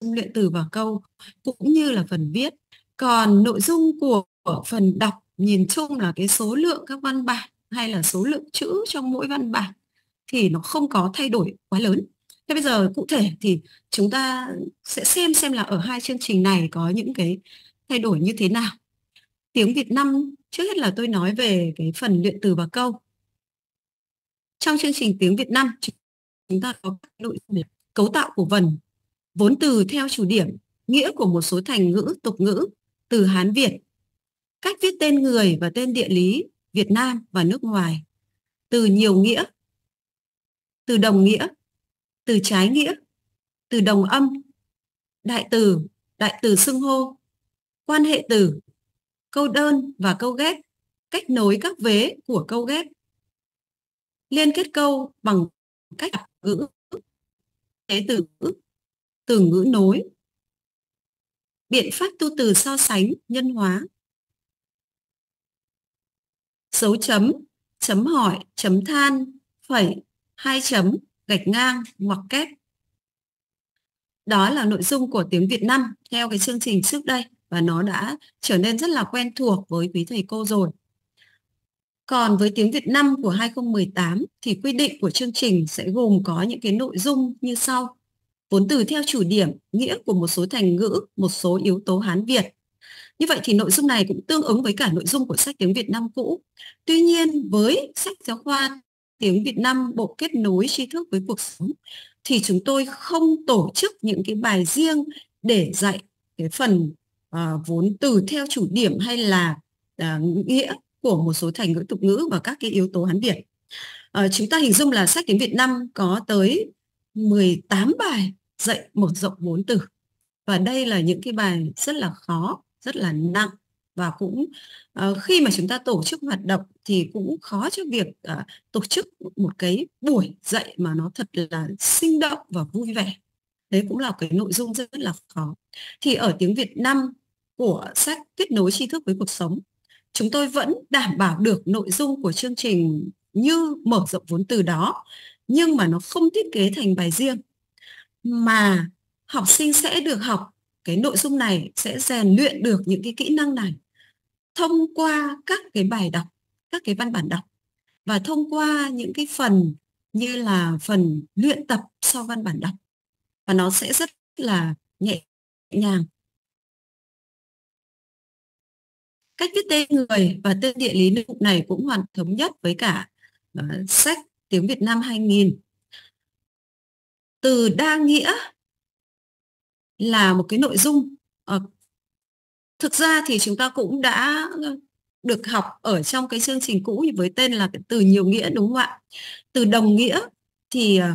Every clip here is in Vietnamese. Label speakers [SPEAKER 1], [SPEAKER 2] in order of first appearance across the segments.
[SPEAKER 1] luyện từ và câu cũng như là phần viết. Còn nội dung của phần đọc nhìn chung là cái số lượng các văn bản hay là số lượng chữ trong mỗi văn bản thì nó không có thay đổi quá lớn. Thế bây giờ cụ thể thì chúng ta sẽ xem xem là ở hai chương trình này có những cái thay đổi như thế nào. Tiếng Việt Nam trước hết là tôi nói về cái phần luyện từ và câu. Trong chương trình tiếng Việt Nam chúng ta có các nội dung cấu tạo của vần, vốn từ theo chủ điểm, nghĩa của một số thành ngữ, tục ngữ, từ Hán Việt. Cách viết tên người và tên địa lý Việt Nam và nước ngoài. Từ nhiều nghĩa, từ đồng nghĩa, từ trái nghĩa, từ đồng âm, đại từ, đại từ xưng hô, quan hệ từ, câu đơn và câu ghép, cách nối các vế của câu ghép. Liên kết câu bằng cách ngữ, thế từ từ ngữ nối. Biện pháp tu từ so sánh, nhân hóa. Dấu chấm, chấm hỏi, chấm than, phẩy, hai chấm, gạch ngang ngoặc kép. Đó là nội dung của tiếng Việt Nam theo cái chương trình trước đây và nó đã trở nên rất là quen thuộc với quý thầy cô rồi. Còn với tiếng Việt Nam của 2018 thì quy định của chương trình sẽ gồm có những cái nội dung như sau vốn từ theo chủ điểm, nghĩa của một số thành ngữ, một số yếu tố Hán Việt. Như vậy thì nội dung này cũng tương ứng với cả nội dung của sách tiếng Việt Nam cũ. Tuy nhiên với sách giáo khoa tiếng Việt Nam bộ kết nối tri thức với cuộc sống thì chúng tôi không tổ chức những cái bài riêng để dạy cái phần uh, vốn từ theo chủ điểm hay là uh, nghĩa của một số thành ngữ tục ngữ và các cái yếu tố Hán Việt. Uh, chúng ta hình dung là sách tiếng Việt Nam có tới 18 bài dạy một rộng bốn từ và đây là những cái bài rất là khó rất là nặng và cũng uh, khi mà chúng ta tổ chức hoạt động thì cũng khó cho việc uh, tổ chức một cái buổi dạy mà nó thật là sinh động và vui vẻ đấy cũng là cái nội dung rất là khó thì ở tiếng Việt Nam của sách kết nối tri thức với cuộc sống chúng tôi vẫn đảm bảo được nội dung của chương trình như mở rộng vốn từ đó nhưng mà nó không thiết kế thành bài riêng mà học sinh sẽ được học cái nội dung này sẽ rèn luyện được những cái kỹ năng này thông qua các cái bài đọc các cái văn bản đọc và thông qua những cái phần như là phần luyện tập sau văn bản đọc và nó sẽ rất
[SPEAKER 2] là nhẹ nhàng
[SPEAKER 1] cách viết tên người và tên địa lý nước này cũng hoàn thống nhất với cả uh, sách tiếng Việt Nam 2000 từ đa nghĩa là một cái nội dung ờ, thực ra thì chúng ta cũng đã được học ở trong cái chương trình cũ với tên là từ nhiều nghĩa đúng không ạ từ đồng nghĩa thì ờ,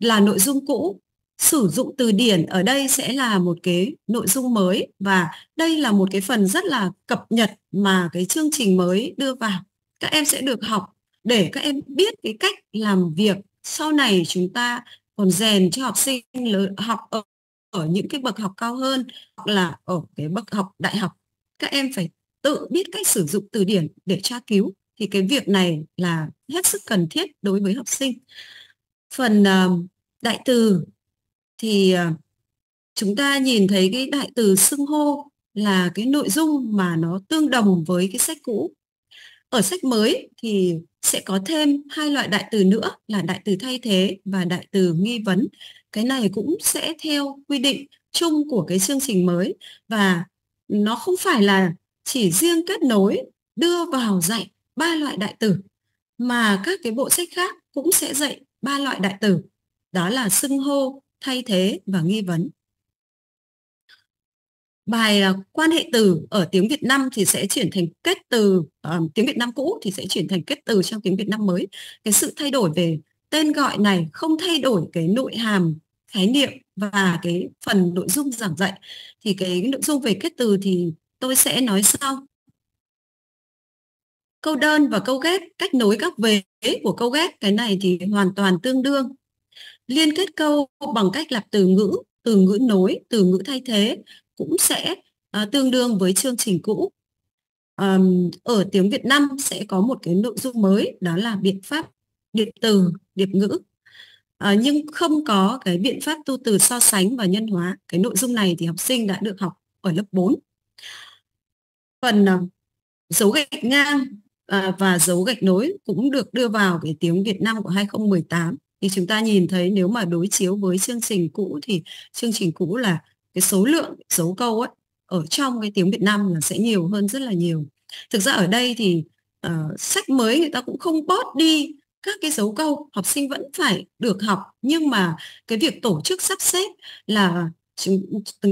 [SPEAKER 1] là nội dung cũ sử dụng từ điển ở đây sẽ là một cái nội dung mới và đây là một cái phần rất là cập nhật mà cái chương trình mới đưa vào các em sẽ được học để các em biết cái cách làm việc sau này chúng ta còn rèn cho học sinh lớn học ở, ở những cái bậc học cao hơn hoặc là ở cái bậc học đại học các em phải tự biết cách sử dụng từ điển để tra cứu thì cái việc này là hết sức cần thiết đối với học sinh phần uh, đại từ thì ờ, chúng ta nhìn thấy cái đại từ xưng hô là cái nội dung mà nó tương đồng với cái sách cũ ở sách mới thì sẽ có thêm hai loại đại từ nữa là đại từ thay thế và đại từ nghi vấn. Cái này cũng sẽ theo quy định chung của cái chương trình mới và nó không phải là chỉ riêng kết nối đưa vào dạy ba loại đại từ mà các cái bộ sách khác cũng sẽ dạy ba loại đại từ đó là xưng hô thay thế và nghi vấn bài à, quan hệ từ ở tiếng Việt Nam thì sẽ chuyển thành kết từ uh, tiếng Việt Nam cũ thì sẽ chuyển thành kết từ trong tiếng Việt Nam mới cái sự thay đổi về tên gọi này không thay đổi cái nội hàm khái niệm và cái phần nội dung giảng dạy thì cái nội dung về kết từ thì tôi sẽ nói sau câu đơn và câu ghép cách nối các vế của câu ghép cái này thì hoàn toàn tương đương liên kết câu bằng cách lập từ ngữ từ ngữ nối từ ngữ thay thế cũng sẽ à, tương đương với chương trình cũ. À, ở tiếng Việt Nam sẽ có một cái nội dung mới đó là biện pháp điệp từ, điệp ngữ. À, nhưng không có cái biện pháp tu từ so sánh và nhân hóa. Cái nội dung này thì học sinh đã được học ở lớp 4. Phần à, dấu gạch ngang à, và dấu gạch nối cũng được đưa vào cái tiếng Việt Nam của 2018 thì chúng ta nhìn thấy nếu mà đối chiếu với chương trình cũ thì chương trình cũ là cái số lượng dấu câu ấy ở trong cái tiếng Việt Nam là sẽ nhiều hơn rất là nhiều. Thực ra ở đây thì uh, sách mới người ta cũng không bớt đi các cái dấu câu, học sinh vẫn phải được học nhưng mà cái việc tổ chức sắp xếp là chúng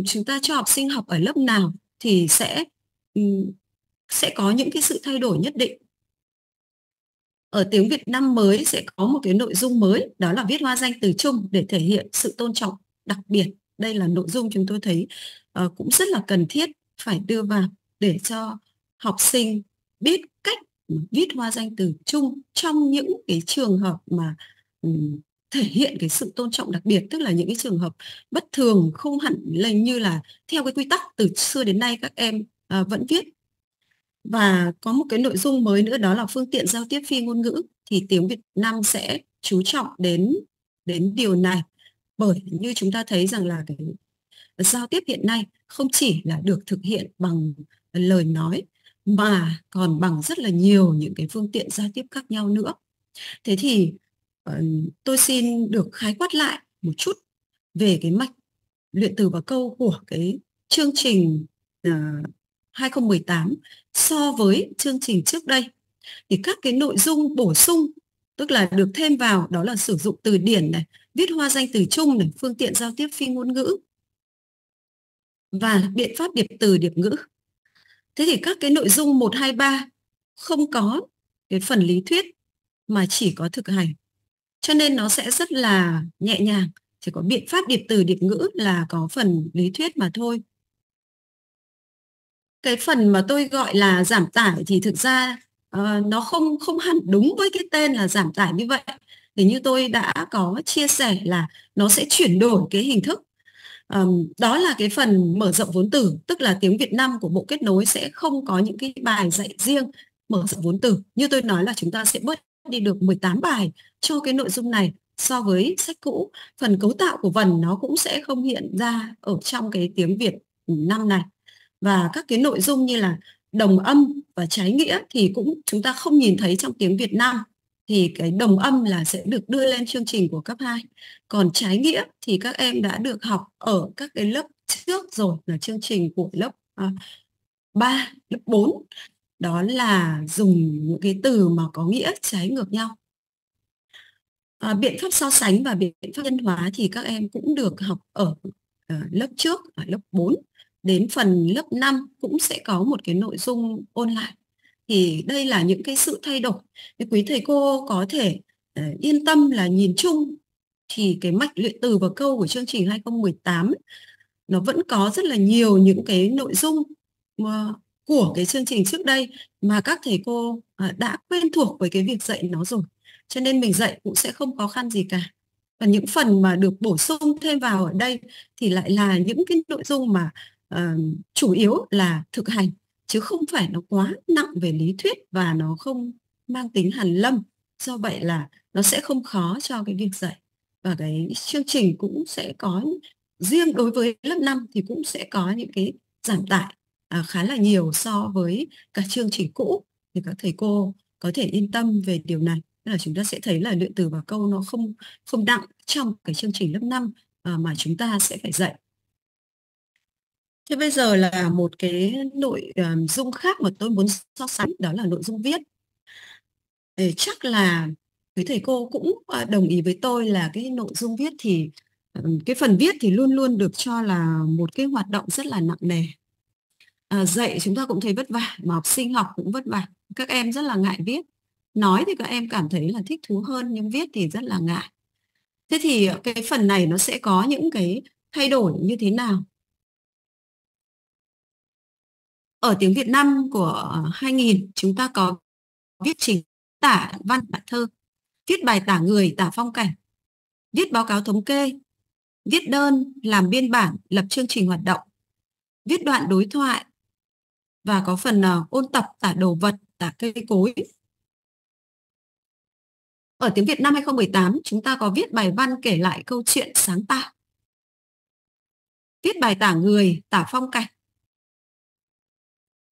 [SPEAKER 1] chúng ta cho học sinh học ở lớp nào thì sẽ um, sẽ có những cái sự thay đổi nhất định. Ở tiếng Việt Nam mới sẽ có một cái nội dung mới đó là viết hoa danh từ chung để thể hiện sự tôn trọng đặc biệt đây là nội dung chúng tôi thấy uh, cũng rất là cần thiết phải đưa vào để cho học sinh biết cách viết hoa danh từ chung trong những cái trường hợp mà um, thể hiện cái sự tôn trọng đặc biệt tức là những cái trường hợp bất thường không hẳn lên như là theo cái quy tắc từ xưa đến nay các em uh, vẫn viết và có một cái nội dung mới nữa đó là phương tiện giao tiếp phi ngôn ngữ thì tiếng Việt Nam sẽ chú trọng đến đến điều này bởi như chúng ta thấy rằng là cái giao tiếp hiện nay không chỉ là được thực hiện bằng lời nói mà còn bằng rất là nhiều những cái phương tiện giao tiếp khác nhau nữa. Thế thì ờ, tôi xin được khái quát lại một chút về cái mạch luyện từ và câu của cái chương trình 2018 ờ, so với chương trình trước đây thì các cái nội dung bổ sung tức là được thêm vào đó là sử dụng từ điển này, viết hoa danh từ chung này, phương tiện giao tiếp phi ngôn ngữ và biện pháp điệp từ điệp ngữ. Thế thì các cái nội dung một hai ba không có cái phần lý thuyết mà chỉ có thực hành. Cho nên nó sẽ rất là nhẹ nhàng, chỉ có biện pháp điệp từ điệp ngữ là có phần lý thuyết mà thôi. Cái phần mà tôi gọi là giảm tải thì thực ra Ờ, nó không không hẳn đúng với cái tên là giảm tải như vậy thì như tôi đã có chia sẻ là nó sẽ chuyển đổi cái hình thức um, đó là cái phần mở rộng vốn từ tức là tiếng Việt Nam của bộ kết nối sẽ không có những cái bài dạy riêng mở rộng vốn từ như tôi nói là chúng ta sẽ bớt đi được 18 bài cho cái nội dung này so với sách cũ phần cấu tạo của vần nó cũng sẽ không hiện ra ở trong cái tiếng Việt năm này và các cái nội dung như là đồng âm và trái nghĩa thì cũng chúng ta không nhìn thấy trong tiếng Việt Nam thì cái đồng âm là sẽ được đưa lên chương trình của cấp 2. Còn trái nghĩa thì các em đã được học ở các cái lớp trước rồi là chương trình của lớp à, 3, lớp 4. Đó là dùng những cái từ mà có nghĩa trái ngược nhau. À, biện pháp so sánh và biện pháp nhân hóa thì các em cũng được học ở à, lớp trước, ở lớp 4 đến phần lớp 5 cũng sẽ có một cái nội dung ôn lại thì đây là những cái sự thay đổi thì quý thầy cô có thể uh, yên tâm là nhìn chung thì cái mạch luyện từ và câu của chương trình 2018 nó vẫn có rất là nhiều những cái nội dung ờ, của cái chương trình trước đây mà các thầy cô ờ, đã quen thuộc với cái việc dạy nó rồi cho nên mình dạy cũng sẽ không khó khăn gì cả và những phần mà được bổ sung thêm vào ở đây thì lại là những cái nội dung mà Ờ, chủ yếu là thực hành chứ không phải nó quá nặng về lý thuyết và nó không mang tính hàn lâm do vậy là nó sẽ không khó cho cái việc dạy và cái chương trình cũng sẽ có riêng đối với lớp 5 thì cũng sẽ có những cái giảm tải à, khá là nhiều so với cả chương trình cũ thì các thầy cô có thể yên tâm về điều này Tức là chúng ta sẽ thấy là luyện từ và câu nó không không nặng trong cái chương trình lớp 5 à, ờ, mà chúng ta sẽ phải dạy Thế bây giờ là một cái nội um, dung khác mà tôi muốn so sánh đó là nội dung viết. Để chắc là quý thầy cô cũng ờ, đồng ý với tôi là cái nội dung viết thì ờ, cái phần viết thì luôn luôn được cho là một cái hoạt động rất là nặng nề. À, dạy chúng ta cũng thấy vất vả mà học sinh học cũng vất vả. Các em rất là ngại viết. Nói thì các em cảm thấy là thích thú hơn nhưng viết thì rất là ngại. Thế thì cái phần này nó sẽ có những cái thay đổi như thế nào Ở tiếng Việt Nam của 2000 chúng ta có viết trình tả văn tả thơ, viết bài tả người, tả phong cảnh, viết báo cáo thống kê, viết đơn, làm biên bản, lập chương trình hoạt động, viết đoạn đối thoại và có phần uh, ôn tập tả đồ vật, tả cây cối. Ở tiếng Việt Nam 2018, chúng ta có viết bài văn kể lại câu chuyện sáng tạo. Viết bài tả người, tả phong cảnh,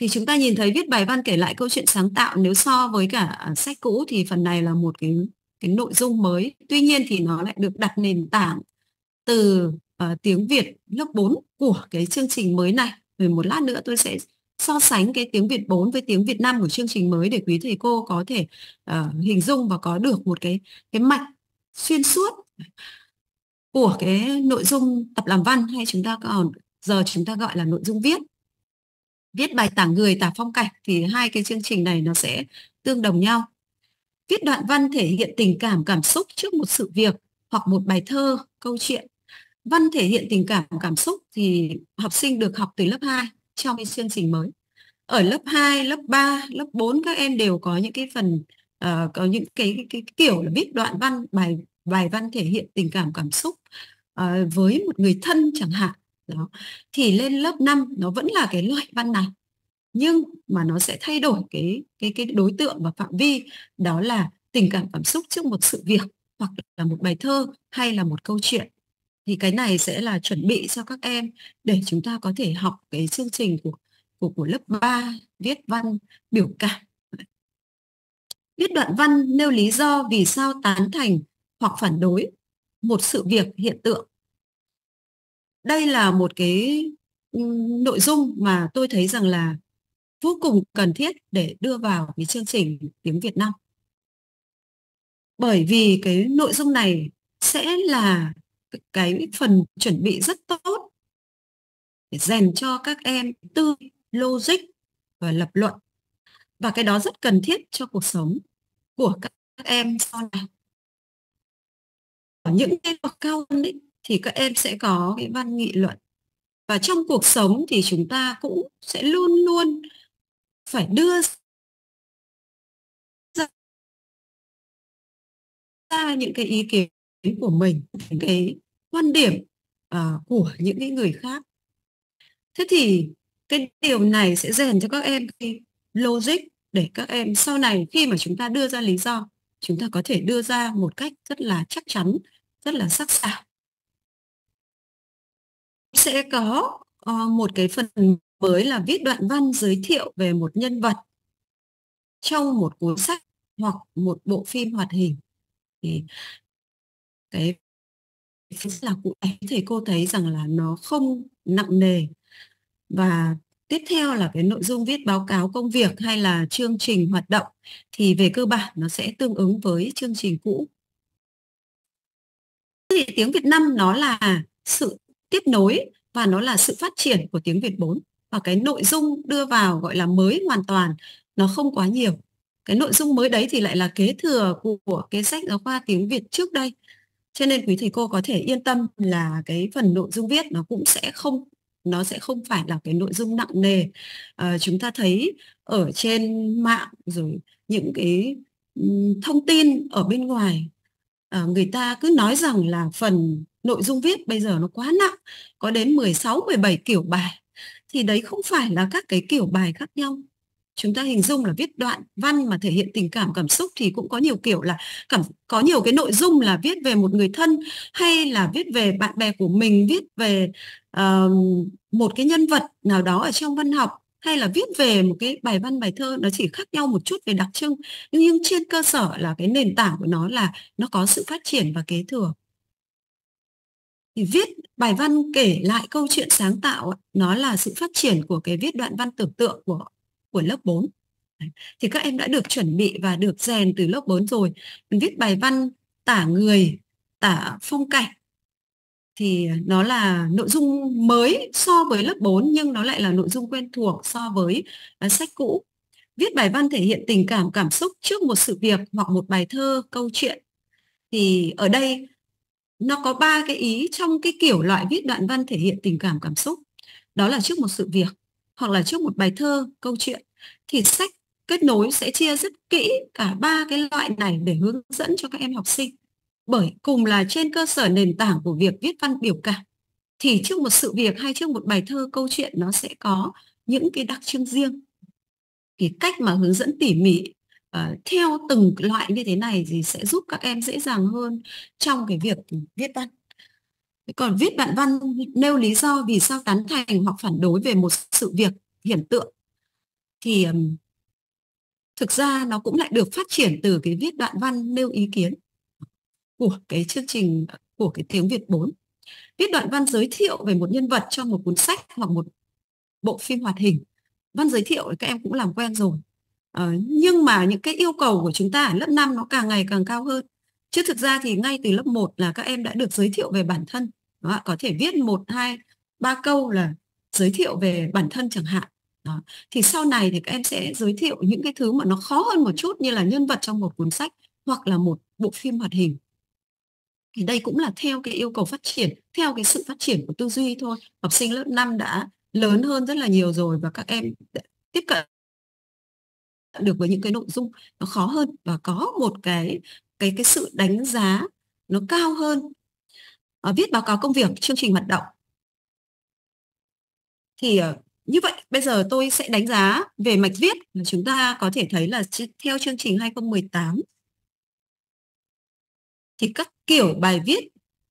[SPEAKER 1] thì chúng ta nhìn thấy viết bài văn kể lại câu chuyện sáng tạo nếu so với cả à, sách cũ thì phần này là một cái cái nội dung mới tuy nhiên thì nó lại được đặt nền tảng từ uh, tiếng Việt lớp 4 của cái chương trình mới này rồi một lát nữa tôi sẽ so sánh cái tiếng Việt 4 với tiếng Việt Nam của chương trình mới để quý thầy cô có thể uh, hình dung và có được một cái cái mạch xuyên suốt của cái nội dung tập làm văn hay chúng ta còn giờ chúng ta gọi là nội dung viết viết bài tả người tả phong cảnh thì hai cái chương trình này nó sẽ tương đồng nhau viết đoạn văn thể hiện tình cảm cảm xúc trước một sự việc hoặc một bài thơ câu chuyện văn thể hiện tình cảm cảm xúc thì học sinh được học từ lớp 2 trong cái chương trình mới ở lớp 2, lớp 3, lớp 4 các em đều có những cái phần uh, có những cái, cái, cái kiểu là viết đoạn văn bài bài văn thể hiện tình cảm cảm xúc uh, với một người thân chẳng hạn đó thì lên lớp 5 nó vẫn là cái loại văn này nhưng mà nó sẽ thay đổi cái cái cái đối tượng và phạm vi đó là tình cảm cảm xúc trước một sự việc hoặc là một bài thơ hay là một câu chuyện thì cái này sẽ là chuẩn bị cho các em để chúng ta có thể học cái chương trình của của, của lớp 3 viết văn biểu cảm viết đoạn văn nêu lý do vì sao tán thành hoặc phản đối một sự việc hiện tượng đây là một cái nội dung mà tôi thấy rằng là vô cùng cần thiết để đưa vào cái chương trình tiếng Việt Nam. Bởi vì cái nội dung này sẽ là cái phần chuẩn bị rất tốt để rèn cho các em tư logic và lập luận. Và cái đó rất cần thiết cho cuộc sống của các em sau này. Ở những cái bậc cao hơn ấy, thì các em sẽ có cái văn nghị luận và trong cuộc sống thì chúng ta cũng sẽ luôn luôn phải đưa ra những cái ý kiến của mình những cái quan điểm uh, của những cái người khác thế thì cái điều này sẽ rèn cho các em cái logic để các em sau này khi mà chúng ta đưa ra lý do chúng ta có thể đưa ra một cách rất là chắc chắn rất là sắc sảo sẽ có ờ, một cái phần mới là viết đoạn văn giới thiệu về một nhân vật trong một cuốn sách hoặc một bộ phim hoạt hình thì cái là cụ ấy thầy cô thấy rằng là nó không nặng nề và tiếp theo là cái nội dung viết báo cáo công việc hay là chương trình hoạt động thì về cơ bản nó sẽ tương ứng với chương trình cũ thì tiếng Việt Nam nó là sự tiếp nối và nó là sự phát triển của tiếng Việt 4 và cái nội dung đưa vào gọi là mới hoàn toàn nó không quá nhiều cái nội dung mới đấy thì lại là kế thừa của cái sách giáo khoa tiếng Việt trước đây cho nên quý thầy cô có thể yên tâm là cái phần nội dung viết nó cũng sẽ không nó sẽ không phải là cái nội dung nặng nề à, chúng ta thấy ở trên mạng rồi những cái thông tin ở bên ngoài Ờ, người ta cứ nói rằng là phần nội dung viết bây giờ nó quá nặng, có đến 16 17 kiểu bài. Thì đấy không phải là các cái kiểu bài khác nhau. Chúng ta hình dung là viết đoạn văn mà thể hiện tình cảm cảm xúc thì cũng có nhiều kiểu là cảm có nhiều cái nội dung là viết về một người thân hay là viết về bạn bè của mình, viết về uh, một cái nhân vật nào đó ở trong văn học hay là viết về một cái bài văn bài thơ nó chỉ khác nhau một chút về đặc trưng nhưng, nhưng trên cơ sở là cái nền tảng của nó là nó có sự phát triển và kế thừa thì viết bài văn kể lại câu chuyện sáng tạo nó là sự phát triển của cái viết đoạn văn tưởng tượng của của lớp 4 thì các em đã được chuẩn bị và được rèn từ lớp 4 rồi viết bài văn tả người tả phong cảnh thì à, nó là nội dung mới so với lớp 4 nhưng nó lại là nội dung quen thuộc so với uh, sách cũ. Viết bài văn thể hiện tình cảm cảm xúc trước một sự việc hoặc một bài thơ, câu chuyện. Thì ở đây nó có ba cái ý trong cái kiểu loại viết đoạn văn thể hiện tình cảm cảm xúc. Đó là trước một sự việc hoặc là trước một bài thơ, câu chuyện. Thì sách kết nối sẽ chia rất kỹ cả ba cái loại này để hướng dẫn cho các em học sinh bởi cùng là trên cơ sở nền tảng của việc viết văn biểu cảm thì trước một sự việc hay trước một bài thơ câu chuyện nó sẽ có những cái đặc trưng riêng cái cách mà hướng dẫn tỉ mỉ uh, theo từng loại như thế này thì sẽ giúp các em dễ dàng hơn trong cái việc viết văn còn viết đoạn văn nêu lý do vì sao tán thành hoặc phản đối về một sự việc hiện tượng thì um, thực ra nó cũng lại được phát triển từ cái viết đoạn văn nêu ý kiến của cái chương trình của cái tiếng Việt 4 viết đoạn văn giới thiệu về một nhân vật trong một cuốn sách hoặc một bộ phim hoạt hình văn giới thiệu các em cũng làm quen rồi ờ, nhưng mà những cái yêu cầu của chúng ta ở lớp 5 nó càng ngày càng cao hơn chứ thực ra thì ngay từ lớp 1 là các em đã được giới thiệu về bản thân đó, có thể viết một hai ba câu là giới thiệu về bản thân chẳng hạn đó. thì sau này thì các em sẽ giới thiệu những cái thứ mà nó khó hơn một chút như là nhân vật trong một cuốn sách hoặc là một bộ phim hoạt hình thì đây cũng là theo cái yêu cầu phát triển theo cái sự phát triển của tư duy thôi học sinh lớp 5 đã lớn hơn rất là nhiều rồi và các em tiếp cận được với những cái nội dung nó khó hơn và có một cái cái cái sự đánh giá nó cao hơn à, viết báo cáo công việc chương trình hoạt động thì ờ, như vậy bây giờ tôi sẽ đánh giá về mạch viết chúng ta có thể thấy là theo chương trình 2018 thì các kiểu bài viết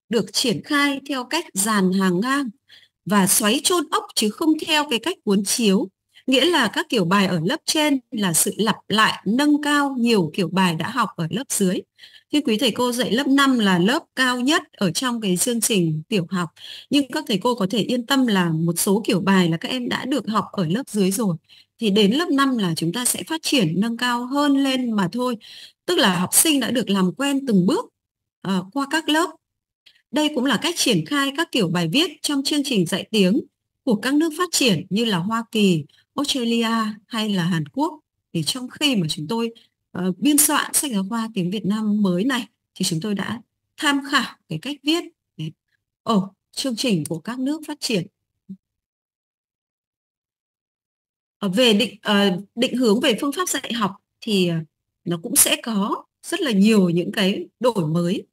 [SPEAKER 1] được triển khai theo cách dàn hàng ngang và xoáy chôn ốc chứ không theo cái cách cuốn chiếu. Nghĩa là các kiểu bài ở lớp trên là sự lặp lại nâng cao nhiều kiểu bài đã học ở lớp dưới. Thì quý thầy cô dạy lớp 5 là lớp cao nhất ở trong cái chương trình tiểu học. Nhưng các thầy cô có thể yên tâm là một số kiểu bài là các em đã được học ở lớp dưới rồi. Thì đến lớp 5 là chúng ta sẽ phát triển nâng cao hơn lên mà thôi. Tức là học sinh đã được làm quen từng bước uh, qua các lớp. Đây cũng là cách triển khai các kiểu bài viết trong chương trình dạy tiếng của các nước phát triển như là Hoa Kỳ, Australia hay là Hàn Quốc. Thì trong khi mà chúng tôi uh, biên soạn sách giáo khoa tiếng Việt Nam mới này thì chúng tôi đã tham khảo cái cách viết ở chương trình của các nước phát triển ờ, về định định hướng về phương pháp dạy học thì nó cũng sẽ có rất là nhiều những cái đổi mới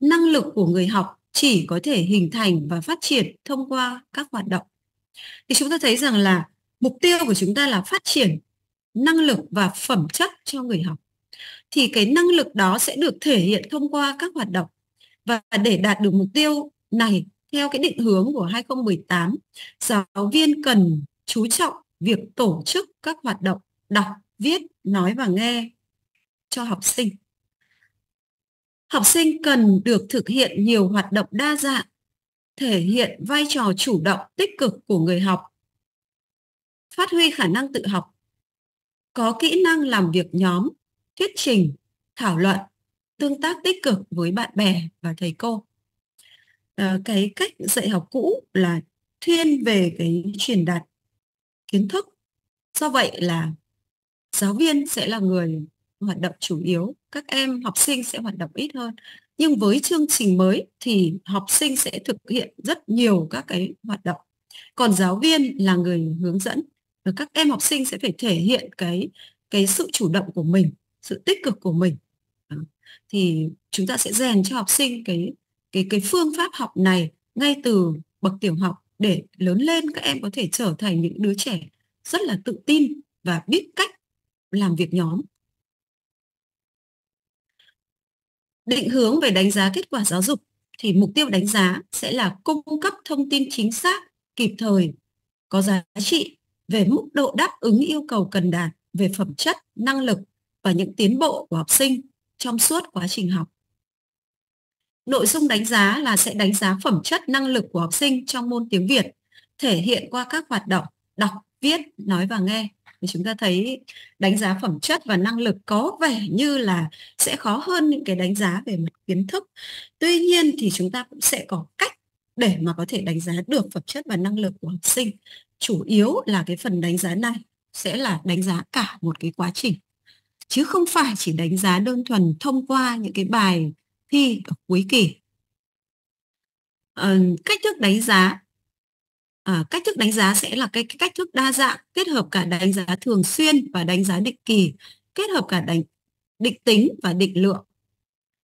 [SPEAKER 1] năng lực của người học chỉ có thể hình thành và phát triển thông qua các hoạt động thì chúng ta thấy rằng là mục tiêu của chúng ta là phát triển năng lực và phẩm chất cho người học thì cái năng lực đó sẽ được thể hiện thông qua các hoạt động và để đạt được mục tiêu này theo cái định hướng của 2018 giáo viên cần chú trọng việc tổ chức các hoạt động đọc viết nói và nghe cho học sinh học sinh cần được thực hiện nhiều hoạt động đa dạng, thể hiện vai trò chủ động tích cực của người học, phát huy khả năng tự học, có kỹ năng làm việc nhóm, thuyết trình, thảo luận, tương tác tích cực với bạn bè và thầy cô. À, cái cách dạy học cũ là thiên về cái truyền đạt kiến thức. Do vậy là giáo viên sẽ là người hoạt động chủ yếu các em học sinh sẽ hoạt động ít hơn nhưng với chương trình mới thì học sinh sẽ thực hiện rất nhiều các cái hoạt động còn giáo viên là người hướng dẫn và các em học sinh sẽ phải thể hiện cái cái sự chủ động của mình sự tích cực của mình thì chúng ta sẽ rèn cho học sinh cái cái cái phương pháp học này ngay từ bậc tiểu học để lớn lên các em có thể trở thành những đứa trẻ rất là tự tin và biết cách làm việc nhóm định hướng về đánh giá kết quả giáo dục thì mục tiêu đánh giá sẽ là cung cấp thông tin chính xác, kịp thời, có giá trị về mức độ đáp ứng yêu cầu cần đạt về phẩm chất, năng lực và những tiến bộ của học sinh trong suốt quá trình học. Nội dung đánh giá là sẽ đánh giá phẩm chất năng lực của học sinh trong môn tiếng Việt, thể hiện qua các hoạt động đọc, viết, nói và nghe thì chúng ta thấy đánh giá phẩm chất và năng lực có vẻ như là sẽ khó hơn những cái đánh giá về mặt kiến thức tuy nhiên thì chúng ta cũng sẽ có cách để mà có thể đánh giá được phẩm chất và năng lực của học sinh chủ yếu là cái phần đánh giá này sẽ là đánh giá cả một cái quá trình chứ không phải chỉ đánh giá đơn thuần thông qua những cái bài thi ở cuối kỳ à, cách thức đánh giá à, cách thức đánh giá sẽ là cái, cái cách thức đa dạng kết hợp cả đánh giá thường xuyên và đánh giá định kỳ kết hợp cả đánh định tính và định lượng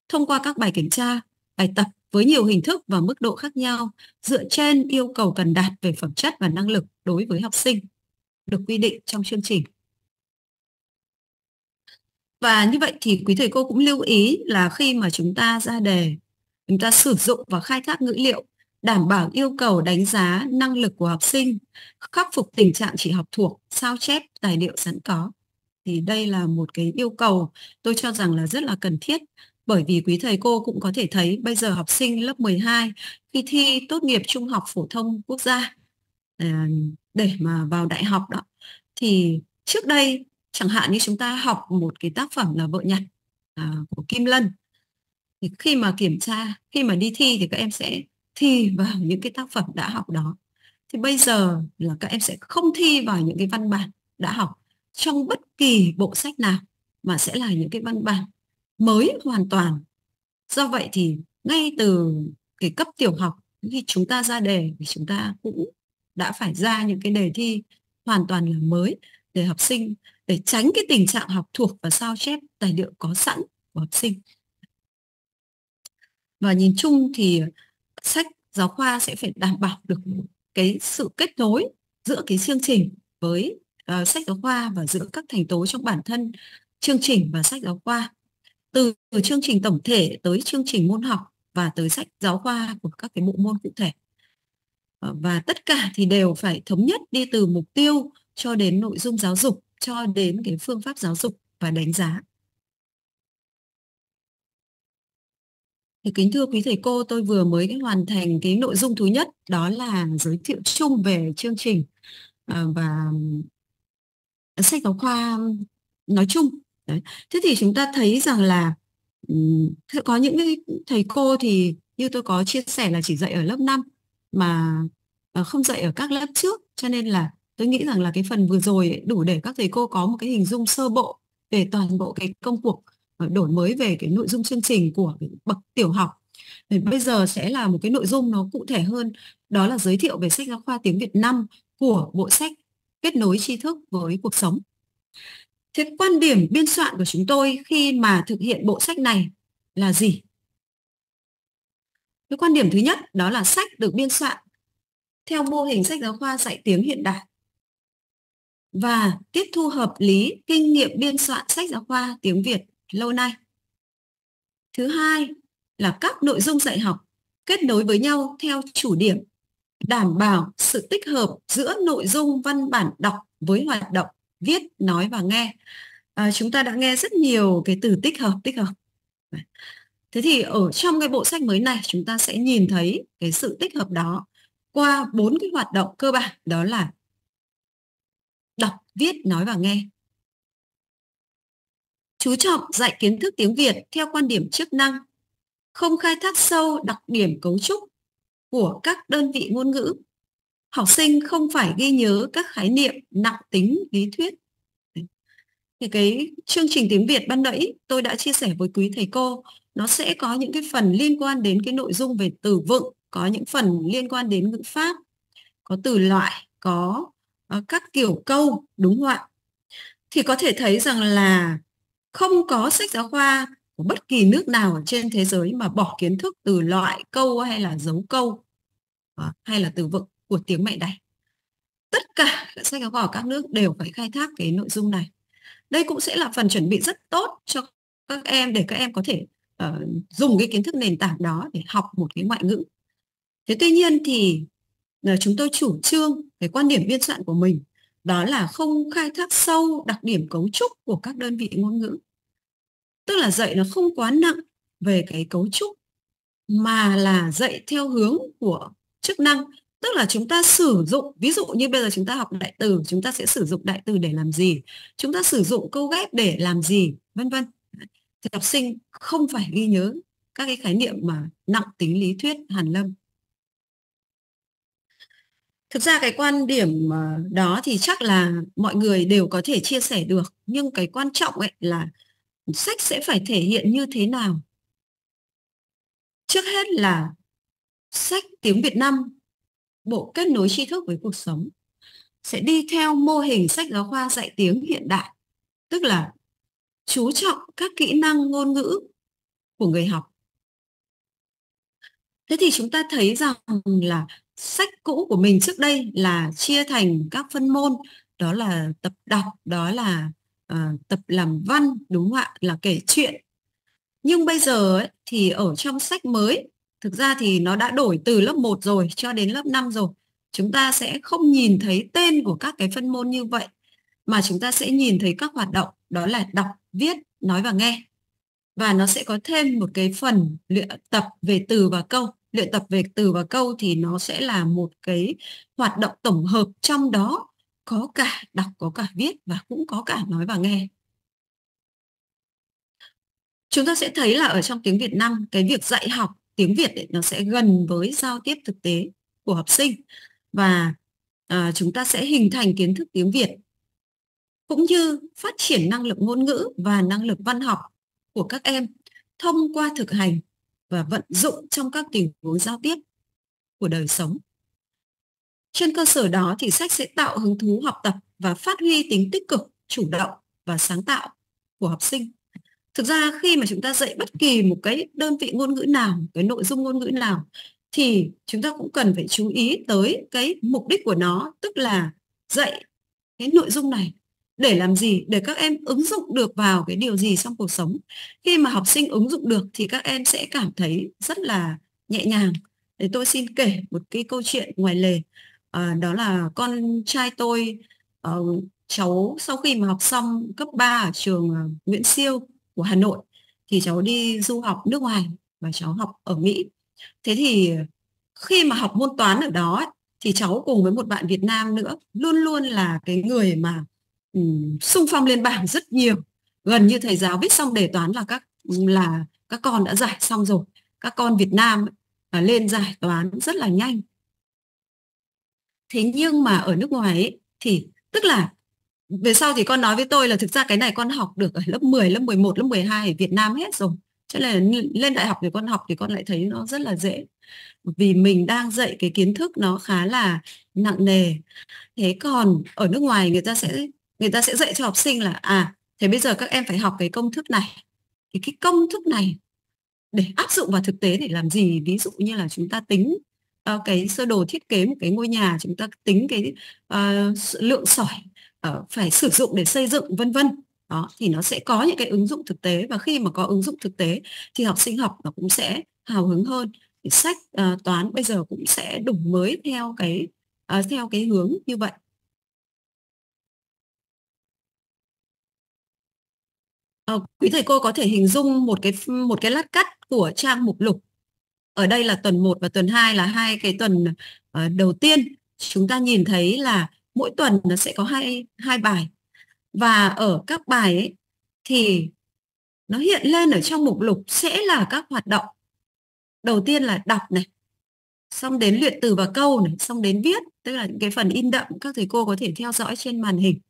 [SPEAKER 1] thông qua các bài kiểm tra bài tập với nhiều hình thức và mức độ khác nhau dựa trên yêu cầu cần đạt về phẩm chất và năng lực đối với học sinh được quy định trong chương trình và như vậy thì quý thầy cô cũng lưu ý là khi mà chúng ta ra đề chúng ta sử dụng và khai thác ngữ liệu đảm bảo yêu cầu đánh giá năng lực của học sinh, khắc phục tình trạng chỉ học thuộc, sao chép tài liệu sẵn có. Thì đây là một cái yêu cầu tôi cho rằng là rất là cần thiết bởi vì quý thầy cô cũng có thể thấy bây giờ học sinh lớp 12 khi thi tốt nghiệp trung học phổ thông quốc gia à, để mà vào đại học đó thì trước đây chẳng hạn như chúng ta học một cái tác phẩm là vợ nhặt à, của Kim Lân thì khi mà kiểm tra khi mà đi thi thì các em sẽ thi vào những cái tác phẩm đã học đó thì bây giờ là các em sẽ không thi vào những cái văn bản đã học trong bất kỳ bộ sách nào mà sẽ là những cái văn bản mới hoàn toàn do vậy thì ngay từ cái cấp tiểu học khi chúng ta ra đề thì chúng ta cũng đã phải ra những cái đề thi hoàn toàn là mới để học sinh để tránh cái tình trạng học thuộc và sao chép tài liệu có sẵn của học sinh và nhìn chung thì sách giáo khoa sẽ phải đảm bảo được cái sự kết nối giữa cái chương trình với uh, sách giáo khoa và giữa các thành tố trong bản thân chương trình và sách giáo khoa từ, từ chương trình tổng thể tới chương trình môn học và tới sách giáo khoa của các cái bộ môn cụ thể ờ, và tất cả thì đều phải thống nhất đi từ mục tiêu cho đến nội dung giáo dục cho đến cái phương pháp giáo dục và đánh giá Thì kính thưa quý thầy cô, tôi vừa mới hoàn thành cái nội dung thứ nhất đó là giới thiệu chung về chương trình ờ, và sách giáo khoa nói chung. Đấy. Thế thì chúng ta thấy rằng là có những thầy cô thì như tôi có chia sẻ là chỉ dạy ở lớp 5 mà ờ, không dạy ở các lớp trước cho nên là tôi nghĩ rằng là cái phần vừa rồi đủ để các thầy cô có một cái hình dung sơ bộ về toàn bộ cái công cuộc Ờ, đổi mới về cái nội dung chương trình của bậc tiểu học thì bây giờ sẽ là một cái nội dung nó cụ thể hơn đó là giới thiệu về sách giáo khoa tiếng Việt Nam của bộ sách kết nối tri thức với cuộc sống thế quan điểm biên soạn của chúng tôi khi mà thực hiện bộ sách này là gì cái quan điểm thứ nhất đó là sách được biên soạn theo mô hình sách giáo khoa dạy tiếng hiện đại và tiếp thu hợp lý kinh nghiệm biên soạn sách giáo khoa tiếng Việt lâu nay. Thứ hai là các nội dung dạy học kết nối với nhau theo chủ điểm, đảm bảo sự tích hợp giữa nội dung văn bản đọc với hoạt động viết, nói và nghe. À, chúng ta đã nghe rất nhiều cái từ tích hợp, tích hợp. Thế thì ở trong cái bộ sách mới này chúng ta sẽ nhìn thấy cái sự tích hợp đó qua bốn cái hoạt động cơ bản đó là đọc, viết, nói và nghe chú trọng dạy kiến thức tiếng Việt theo quan điểm chức năng, không khai thác sâu đặc điểm cấu trúc của các đơn vị ngôn ngữ. Học sinh không phải ghi nhớ các khái niệm nặng tính lý thuyết. Thì cái chương trình tiếng Việt ban nãy tôi đã chia sẻ với quý thầy cô, nó sẽ có những cái phần liên quan đến cái nội dung về từ vựng, có những phần liên quan đến ngữ pháp, có từ loại, có ờ, các kiểu câu đúng không ạ? Thì có thể thấy rằng là không có sách giáo khoa của bất kỳ nước nào trên thế giới mà bỏ kiến thức từ loại câu hay là dấu câu ờ, hay là từ vựng của tiếng mẹ đẻ tất cả các sách giáo khoa của các nước đều phải khai thác cái nội dung này đây cũng sẽ là phần chuẩn bị rất tốt cho các em để các em có thể uh, dùng cái kiến thức nền tảng đó để học một cái ngoại ngữ thế tuy nhiên thì uh, chúng tôi chủ trương cái quan điểm biên soạn của mình đó là không khai thác sâu đặc điểm cấu trúc của các đơn vị ngôn ngữ tức là dạy nó không quá nặng về cái cấu trúc mà là dạy theo hướng của chức năng tức là chúng ta sử dụng ví dụ như bây giờ chúng ta học đại từ chúng ta sẽ sử dụng đại từ để làm gì chúng ta sử dụng câu ghép để làm gì vân vân thì học sinh không phải ghi nhớ các cái khái niệm mà nặng tính lý thuyết hàn lâm thực ra cái quan điểm ờ, đó thì chắc là mọi người đều có thể chia sẻ được nhưng cái quan trọng ấy là sách sẽ phải thể hiện như thế nào? Trước hết là sách tiếng Việt Nam, bộ kết nối tri thức với cuộc sống, sẽ đi theo mô hình sách giáo khoa dạy tiếng hiện đại, tức là chú trọng các kỹ năng ngôn ngữ của người học. Thế thì chúng ta thấy rằng là sách cũ của mình trước đây là chia thành các phân môn, đó là tập đọc, đó là À, tập làm văn đúng không ạ là kể chuyện nhưng bây giờ ấy, thì ở trong sách mới thực ra thì nó đã đổi từ lớp 1 rồi cho đến lớp 5 rồi chúng ta sẽ không nhìn thấy tên của các cái phân môn như vậy mà chúng ta sẽ nhìn thấy các hoạt động đó là đọc viết nói và nghe và nó sẽ có thêm một cái phần luyện tập về từ và câu luyện tập về từ và câu thì nó sẽ là một cái hoạt động tổng hợp trong đó có cả đọc có cả viết và cũng có cả nói và nghe chúng ta sẽ thấy là ở trong tiếng Việt Nam cái việc dạy học tiếng Việt ấy, nó sẽ gần với giao tiếp thực tế của học sinh và à, chúng ta sẽ hình thành kiến thức tiếng Việt cũng như phát triển năng lực ngôn ngữ và năng lực văn học của các em thông qua thực hành và vận dụng trong các tình huống giao tiếp của đời sống. Trên cơ sở đó thì sách sẽ tạo hứng thú học tập và phát huy tính tích cực, chủ động và sáng tạo của học sinh. Thực ra khi mà chúng ta dạy bất kỳ một cái đơn vị ngôn ngữ nào, cái nội dung ngôn ngữ nào thì chúng ta cũng cần phải chú ý tới cái mục đích của nó, tức là dạy cái nội dung này để làm gì để các em ứng dụng được vào cái điều gì trong cuộc sống khi mà học sinh ứng dụng được thì các em sẽ cảm thấy rất là nhẹ nhàng để tôi xin kể một cái câu chuyện ngoài lề à, đó là con trai tôi uh, cháu sau khi mà học xong cấp 3 ở trường ờ, Nguyễn Siêu của Hà Nội thì cháu đi du học nước ngoài và cháu học ở Mỹ. Thế thì khi mà học môn toán ở đó thì cháu cùng với một bạn Việt Nam nữa luôn luôn là cái người mà um, sung phong lên bảng rất nhiều gần như thầy giáo viết xong đề toán là các là các con đã giải xong rồi các con Việt Nam à, lên giải toán rất là nhanh thế nhưng mà ở nước ngoài ấy, thì tức là về sau thì con nói với tôi là thực ra cái này con học được ở lớp 10, lớp 11, lớp 12 ở Việt Nam hết rồi. Cho nên là lên đại học thì con học thì con lại thấy nó rất là dễ. Vì mình đang dạy cái kiến thức nó khá là nặng nề. Thế còn ở nước ngoài người ta sẽ người ta sẽ dạy cho học sinh là à thế bây giờ các em phải học cái công thức này. Thì cái công thức này để áp dụng vào thực tế để làm gì? Ví dụ như là chúng ta tính Ờ, cái sơ đồ thiết kế một cái ngôi nhà chúng ta tính cái uh, lượng sỏi uh, phải sử dụng để xây dựng vân vân đó thì nó sẽ có những cái ứng dụng thực tế và khi mà có ứng dụng thực tế thì học sinh học nó cũng sẽ hào hứng hơn thì sách uh, toán bây giờ cũng sẽ đổi mới theo cái uh, theo cái hướng như vậy À, quý thầy cô có thể hình dung một cái một cái lát cắt của trang mục lục ở đây là tuần 1 và tuần 2 là hai cái tuần ờ, đầu tiên chúng ta nhìn thấy là mỗi tuần nó sẽ có hai hai bài và ở các bài ấy thì nó hiện lên ở trong mục lục sẽ là các hoạt động đầu tiên là đọc này xong đến luyện từ và câu này xong đến viết tức là những cái phần in đậm các thầy cô có thể theo dõi trên màn hình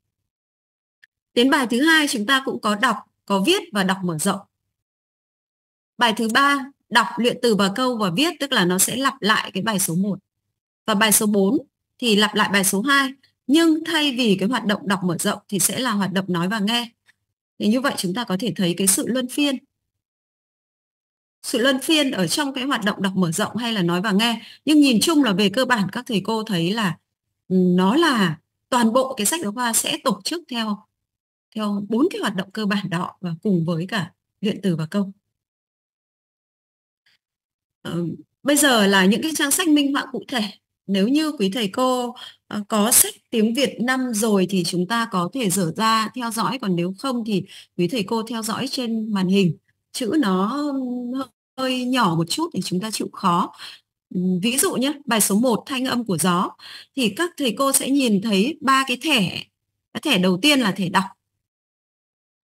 [SPEAKER 1] đến bài thứ hai chúng ta cũng có đọc có viết và đọc mở rộng bài thứ ba đọc luyện từ và câu và viết tức là nó sẽ lặp lại cái bài số 1. Và bài số 4 thì lặp lại bài số 2 nhưng thay vì cái hoạt động đọc mở rộng thì sẽ là hoạt động nói và nghe. Thì như vậy chúng ta có thể thấy cái sự luân phiên sự luân phiên ở trong cái hoạt động đọc mở rộng hay là nói và nghe nhưng nhìn chung là về cơ bản các thầy cô thấy là ừ, nó là toàn bộ cái sách giáo khoa sẽ tổ chức theo theo bốn cái hoạt động cơ bản đó và cùng với cả luyện từ và câu Ờ, bây giờ là những cái trang sách minh họa cụ thể nếu như quý thầy cô ờ, có sách tiếng Việt năm rồi thì chúng ta có thể dở ra theo dõi còn nếu không thì quý thầy cô theo dõi trên màn hình chữ nó ừ, hơi nhỏ một chút thì chúng ta chịu khó ừ, ví dụ nhé bài số 1 thanh âm của gió thì các thầy cô sẽ nhìn thấy ba cái thẻ cái thẻ đầu tiên là thẻ đọc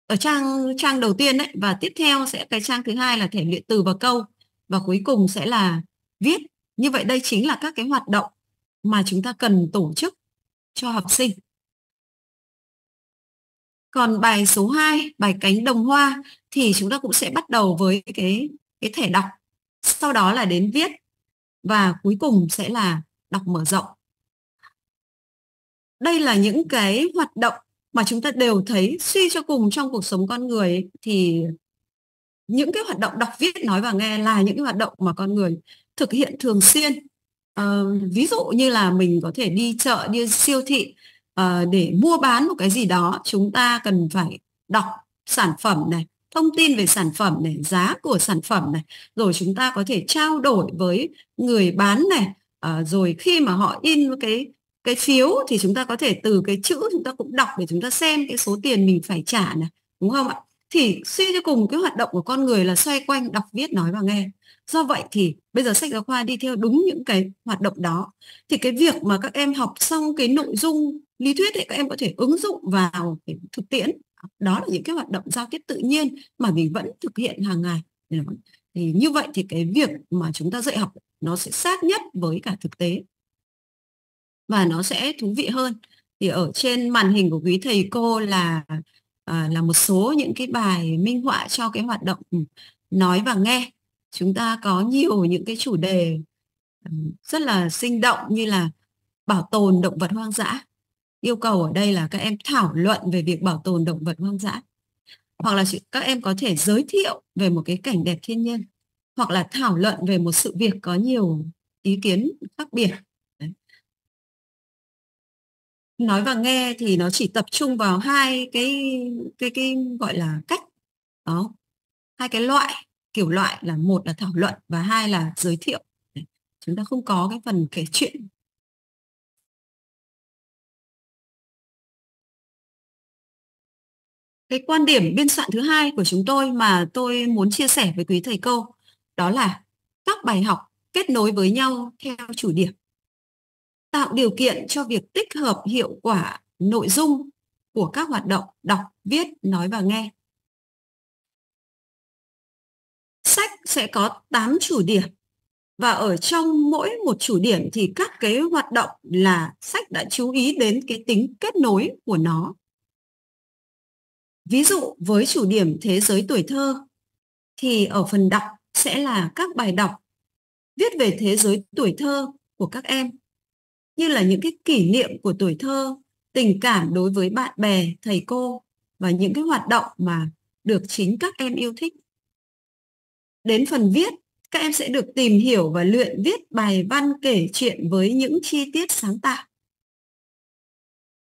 [SPEAKER 1] ở trang trang đầu tiên đấy và tiếp theo sẽ cái trang thứ hai là thẻ luyện từ và câu và cuối cùng sẽ là viết. Như vậy đây chính là các cái hoạt động mà chúng ta cần tổ chức cho học sinh. Còn bài số 2, bài cánh đồng hoa thì chúng ta cũng sẽ bắt đầu với cái cái thẻ đọc, sau đó là đến viết và cuối cùng sẽ là đọc mở rộng. Đây là những cái hoạt động mà chúng ta đều thấy suy cho cùng trong cuộc sống con người thì những cái hoạt động đọc viết nói và nghe là những cái hoạt động mà con người thực hiện thường xuyên à, ví dụ như là mình có thể đi chợ đi siêu thị à, để mua bán một cái gì đó chúng ta cần phải đọc sản phẩm này thông tin về sản phẩm này giá của sản phẩm này rồi chúng ta có thể trao đổi với người bán này à, rồi khi mà họ in cái cái phiếu thì chúng ta có thể từ cái chữ chúng ta cũng đọc để chúng ta xem cái số tiền mình phải trả này đúng không ạ thì suy cho cùng cái hoạt động của con người là xoay quanh đọc viết nói và nghe do vậy thì bây giờ sách giáo khoa đi theo đúng những cái hoạt động đó thì cái việc mà các em học xong cái nội dung lý thuyết thì các em có thể ứng dụng vào cái thực tiễn đó là những cái hoạt động giao tiếp tự nhiên mà mình vẫn thực hiện hàng ngày thì như vậy thì cái việc mà chúng ta dạy học nó sẽ sát nhất với cả thực tế và nó sẽ thú vị hơn thì ở trên màn hình của quý thầy cô là Ờ, là một số những cái bài minh họa cho cái hoạt động ừ, nói và nghe chúng ta có nhiều những cái chủ đề rất là sinh động như là bảo tồn động vật hoang dã yêu cầu ở đây là các em thảo luận về việc bảo tồn động vật hoang dã hoặc là các em có thể giới thiệu về một cái cảnh đẹp thiên nhiên hoặc là thảo luận về một sự việc có nhiều ý kiến khác biệt nói và nghe thì nó chỉ tập trung vào hai cái cái cái gọi là cách đó hai cái loại kiểu loại là một là thảo luận và hai là giới thiệu chúng ta không có cái phần kể chuyện
[SPEAKER 2] cái quan điểm
[SPEAKER 1] biên soạn thứ hai của chúng tôi mà tôi muốn chia sẻ với quý thầy cô đó là các bài học kết nối với nhau theo chủ điểm tạo điều kiện cho việc tích hợp hiệu quả nội dung của các hoạt động đọc, viết, nói và nghe. Sách sẽ có 8 chủ điểm và ở trong mỗi một chủ điểm thì các cái hoạt động là sách đã chú ý đến cái tính kết nối của nó. Ví dụ với chủ điểm thế giới tuổi thơ thì ở phần đọc sẽ là các bài đọc viết về thế giới tuổi thơ của các em như là những cái kỷ niệm của tuổi thơ, tình cảm đối với bạn bè, thầy cô và những cái hoạt động mà được chính các em yêu thích. Đến phần viết, các em sẽ được tìm hiểu và luyện viết bài văn kể chuyện với những chi tiết sáng tạo.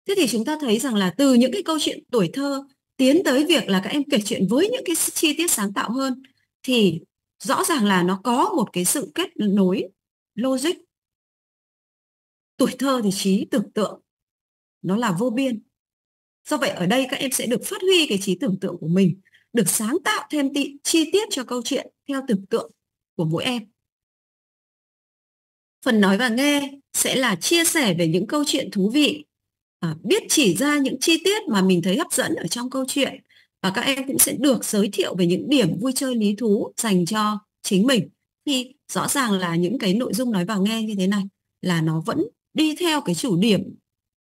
[SPEAKER 1] Thế thì chúng ta thấy rằng là từ những cái câu chuyện tuổi thơ tiến tới việc là các em kể chuyện với những cái chi tiết sáng tạo hơn thì rõ ràng là nó có một cái sự kết nối logic tuổi thơ thì trí tưởng tượng nó là vô biên do vậy ở đây các em sẽ được phát huy cái trí tưởng tượng của mình được sáng tạo thêm tị, chi tiết cho câu chuyện theo tưởng tượng của mỗi em phần nói và nghe sẽ là chia sẻ về những câu chuyện thú vị à, biết chỉ ra những chi tiết mà mình thấy hấp dẫn ở trong câu chuyện và các em cũng sẽ được giới thiệu về những điểm vui chơi lý thú dành cho chính mình thì rõ ràng là những cái nội dung nói và nghe như thế này là nó vẫn đi theo cái chủ điểm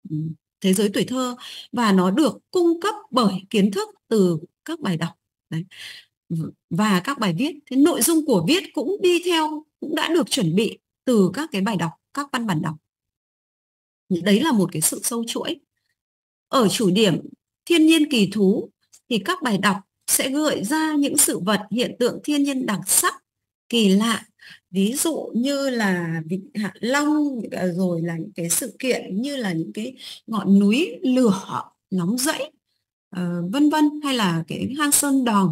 [SPEAKER 1] ừ, thế giới tuổi thơ và nó được cung cấp bởi kiến thức từ các bài đọc Đấy. và các bài viết thế nội dung của viết cũng đi theo cũng đã được chuẩn bị từ các cái bài đọc các văn bản đọc đấy là một cái sự sâu chuỗi ở chủ điểm thiên nhiên kỳ thú thì các bài đọc sẽ gợi ra những sự vật hiện tượng thiên nhiên đặc sắc kỳ lạ ví dụ như là vịnh hạ long à, rồi là những cái sự kiện như là những cái ngọn núi lửa nóng dẫy ờ, vân vân hay là cái hang sơn đòn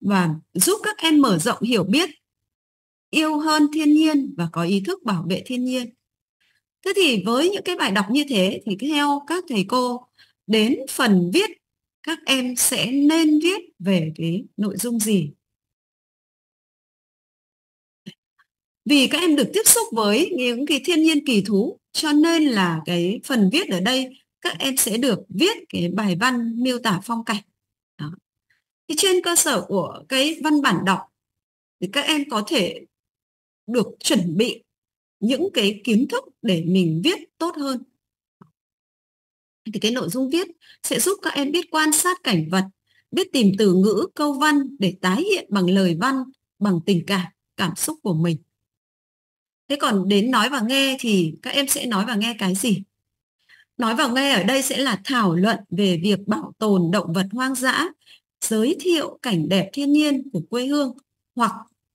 [SPEAKER 1] và giúp các em mở rộng hiểu biết yêu hơn thiên nhiên và có ý thức bảo vệ thiên nhiên thế thì với những cái bài đọc như thế thì theo các thầy cô đến phần viết các em sẽ nên viết về cái nội dung gì vì các em được tiếp xúc với những cái thiên nhiên kỳ thú cho nên là cái phần viết ở đây các em sẽ được viết cái bài văn miêu tả phong cảnh Đó. Thì trên cơ sở của cái văn bản đọc thì các em có thể được chuẩn bị những cái kiến thức để mình viết tốt hơn thì cái nội dung viết sẽ giúp các em biết quan sát cảnh vật biết tìm từ ngữ câu văn để tái hiện bằng lời văn bằng tình cảm cảm xúc của mình Thế còn đến nói và nghe thì các em sẽ nói và nghe cái gì? Nói và nghe ở đây sẽ là thảo luận về việc bảo tồn động vật hoang dã, giới thiệu cảnh đẹp thiên nhiên của quê hương hoặc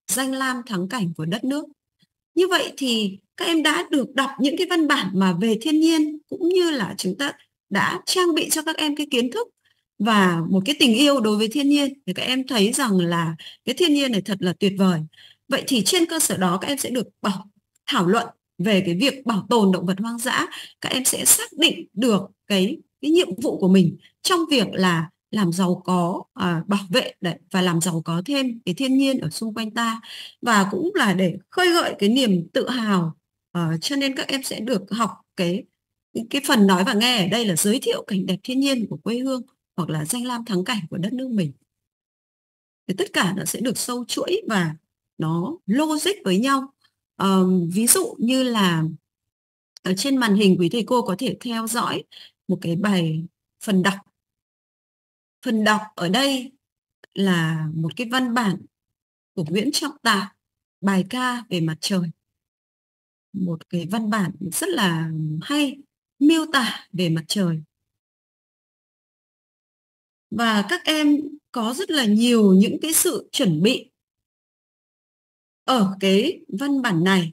[SPEAKER 1] danh lam thắng cảnh của đất nước. Như vậy thì các em đã được đọc những cái văn bản mà về thiên nhiên cũng như là chúng ta đã trang bị cho các em cái kiến thức và một cái tình yêu đối với thiên nhiên thì các em thấy rằng là cái thiên nhiên này thật là tuyệt vời. Vậy thì trên cơ sở đó các em sẽ được bảo thảo luận về cái việc bảo tồn động vật hoang dã các em sẽ xác định được cái cái nhiệm vụ của mình trong việc là làm giàu có à, bảo vệ đấy, và làm giàu có thêm cái thiên nhiên ở xung quanh ta và cũng là để khơi gợi cái niềm tự hào à, cho nên các em sẽ được học cái cái phần nói và nghe ở đây là giới thiệu cảnh đẹp thiên nhiên của quê hương hoặc là danh lam thắng cảnh của đất nước mình thì tất cả nó sẽ được sâu chuỗi và nó logic với nhau ví dụ như là ở trên màn hình quý thầy cô có thể theo dõi một cái bài phần đọc phần đọc ở đây là một cái văn bản của Nguyễn Trọng tạo bài ca về mặt trời một cái văn bản rất là hay
[SPEAKER 2] miêu tả về mặt trời và các em
[SPEAKER 1] có rất là nhiều những cái sự chuẩn bị ở cái văn bản này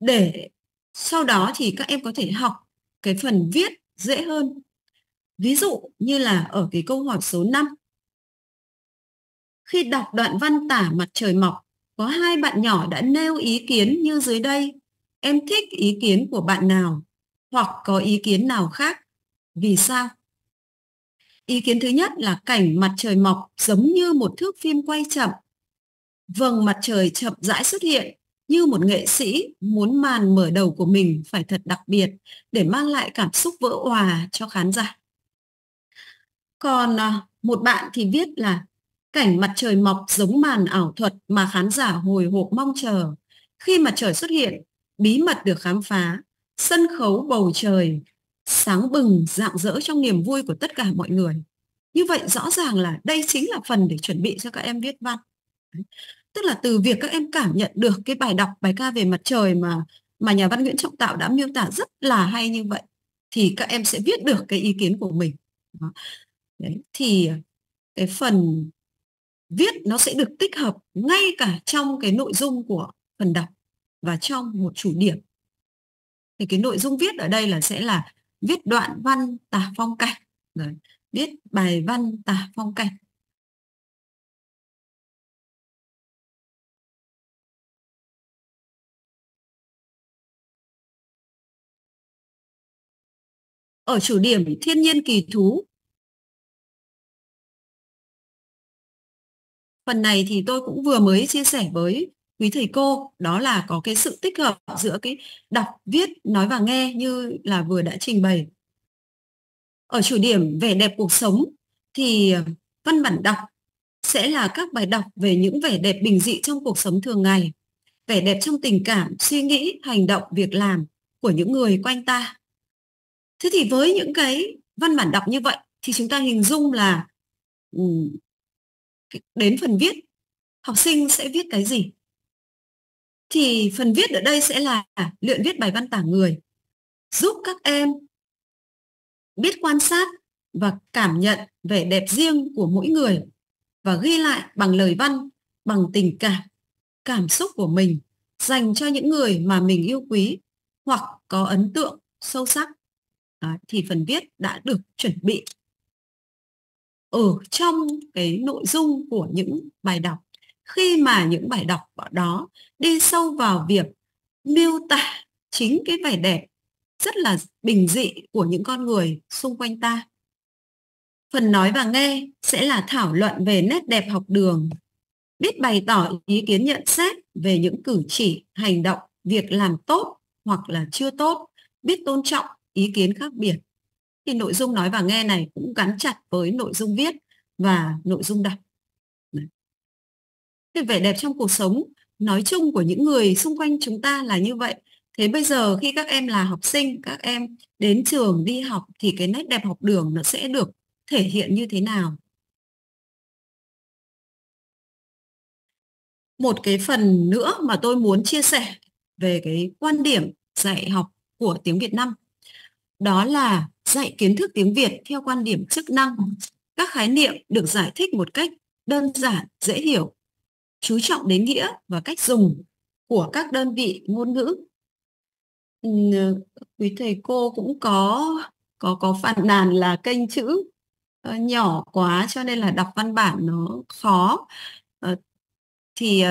[SPEAKER 1] để sau đó thì các em có thể học cái phần viết dễ hơn. Ví dụ như là ở cái câu hỏi số 5. Khi đọc đoạn văn tả mặt trời mọc, có hai bạn nhỏ đã nêu ý kiến như dưới đây. Em thích ý kiến của bạn nào hoặc có ý kiến nào khác? Vì sao? Ý kiến thứ nhất là cảnh mặt trời mọc giống như một thước phim quay chậm vầng mặt trời chậm rãi xuất hiện như một nghệ sĩ muốn màn mở đầu của mình phải thật đặc biệt để mang lại cảm xúc vỡ hòa cho khán giả. Còn à, một bạn thì viết là cảnh mặt trời mọc giống màn ảo thuật mà khán giả hồi hộp mong chờ. Khi mặt trời xuất hiện, bí mật được khám phá, sân khấu bầu trời sáng bừng rạng rỡ trong niềm vui của tất cả mọi người. Như vậy rõ ràng là đây chính là phần để chuẩn bị cho các em viết văn tức là từ việc các em cảm nhận được cái bài đọc bài ca về mặt trời mà mà nhà văn Nguyễn Trọng Tạo đã miêu tả rất là hay như vậy thì các em sẽ viết được cái ý kiến của mình Đó. Đấy. thì cái phần viết nó sẽ được tích hợp ngay cả trong cái nội dung của phần đọc và trong một chủ điểm thì cái nội dung viết ở đây là sẽ là viết đoạn văn tả phong cảnh rồi viết bài văn tả phong
[SPEAKER 2] cảnh ở chủ điểm thiên nhiên kỳ thú.
[SPEAKER 1] Phần này thì tôi cũng vừa mới chia sẻ với quý thầy cô, đó là có cái sự tích hợp giữa cái đọc, viết, nói và nghe như là vừa đã trình bày. Ở chủ điểm vẻ đẹp cuộc sống thì ờ, văn bản đọc sẽ là các bài đọc về những vẻ đẹp bình dị trong cuộc sống thường ngày, vẻ đẹp trong tình cảm, suy nghĩ, hành động, việc làm của những người quanh ta thế thì với những cái văn bản đọc như vậy thì chúng ta hình dung là ừ, đến phần viết học sinh sẽ viết cái gì thì phần viết ở đây sẽ là luyện viết bài văn tả người giúp các em biết quan sát và cảm nhận vẻ đẹp riêng của mỗi người và ghi lại bằng lời văn bằng tình cảm cảm xúc của mình dành cho những người mà mình yêu quý hoặc có ấn tượng sâu sắc đó, thì phần viết đã được chuẩn bị ở trong cái nội dung của những bài đọc khi mà những bài đọc đó đi sâu vào việc miêu tả chính cái vẻ đẹp rất là bình dị của những con người xung quanh ta phần nói và nghe sẽ là thảo luận về nét đẹp học đường biết bày tỏ ý kiến nhận xét về những cử chỉ hành động việc làm tốt hoặc là chưa tốt biết tôn trọng ý kiến khác biệt thì nội dung nói và nghe này cũng gắn chặt với nội dung viết và nội dung đọc thế vẻ đẹp trong cuộc sống nói chung của những người xung quanh chúng ta là như vậy thế bây giờ khi các em là học sinh các em đến trường đi học thì cái nét đẹp học đường nó sẽ được thể hiện như thế nào
[SPEAKER 2] một cái phần nữa mà
[SPEAKER 1] tôi muốn chia sẻ về cái quan điểm dạy học của tiếng Việt Nam đó là dạy kiến thức tiếng Việt theo quan điểm chức năng. Các khái niệm được giải thích một cách đơn giản, dễ hiểu, chú trọng đến nghĩa và cách dùng của các đơn vị ngôn ngữ. Ừ, quý thầy cô cũng có có có phản nàn là kênh chữ ờ, nhỏ quá cho nên là đọc văn bản nó khó ờ, thì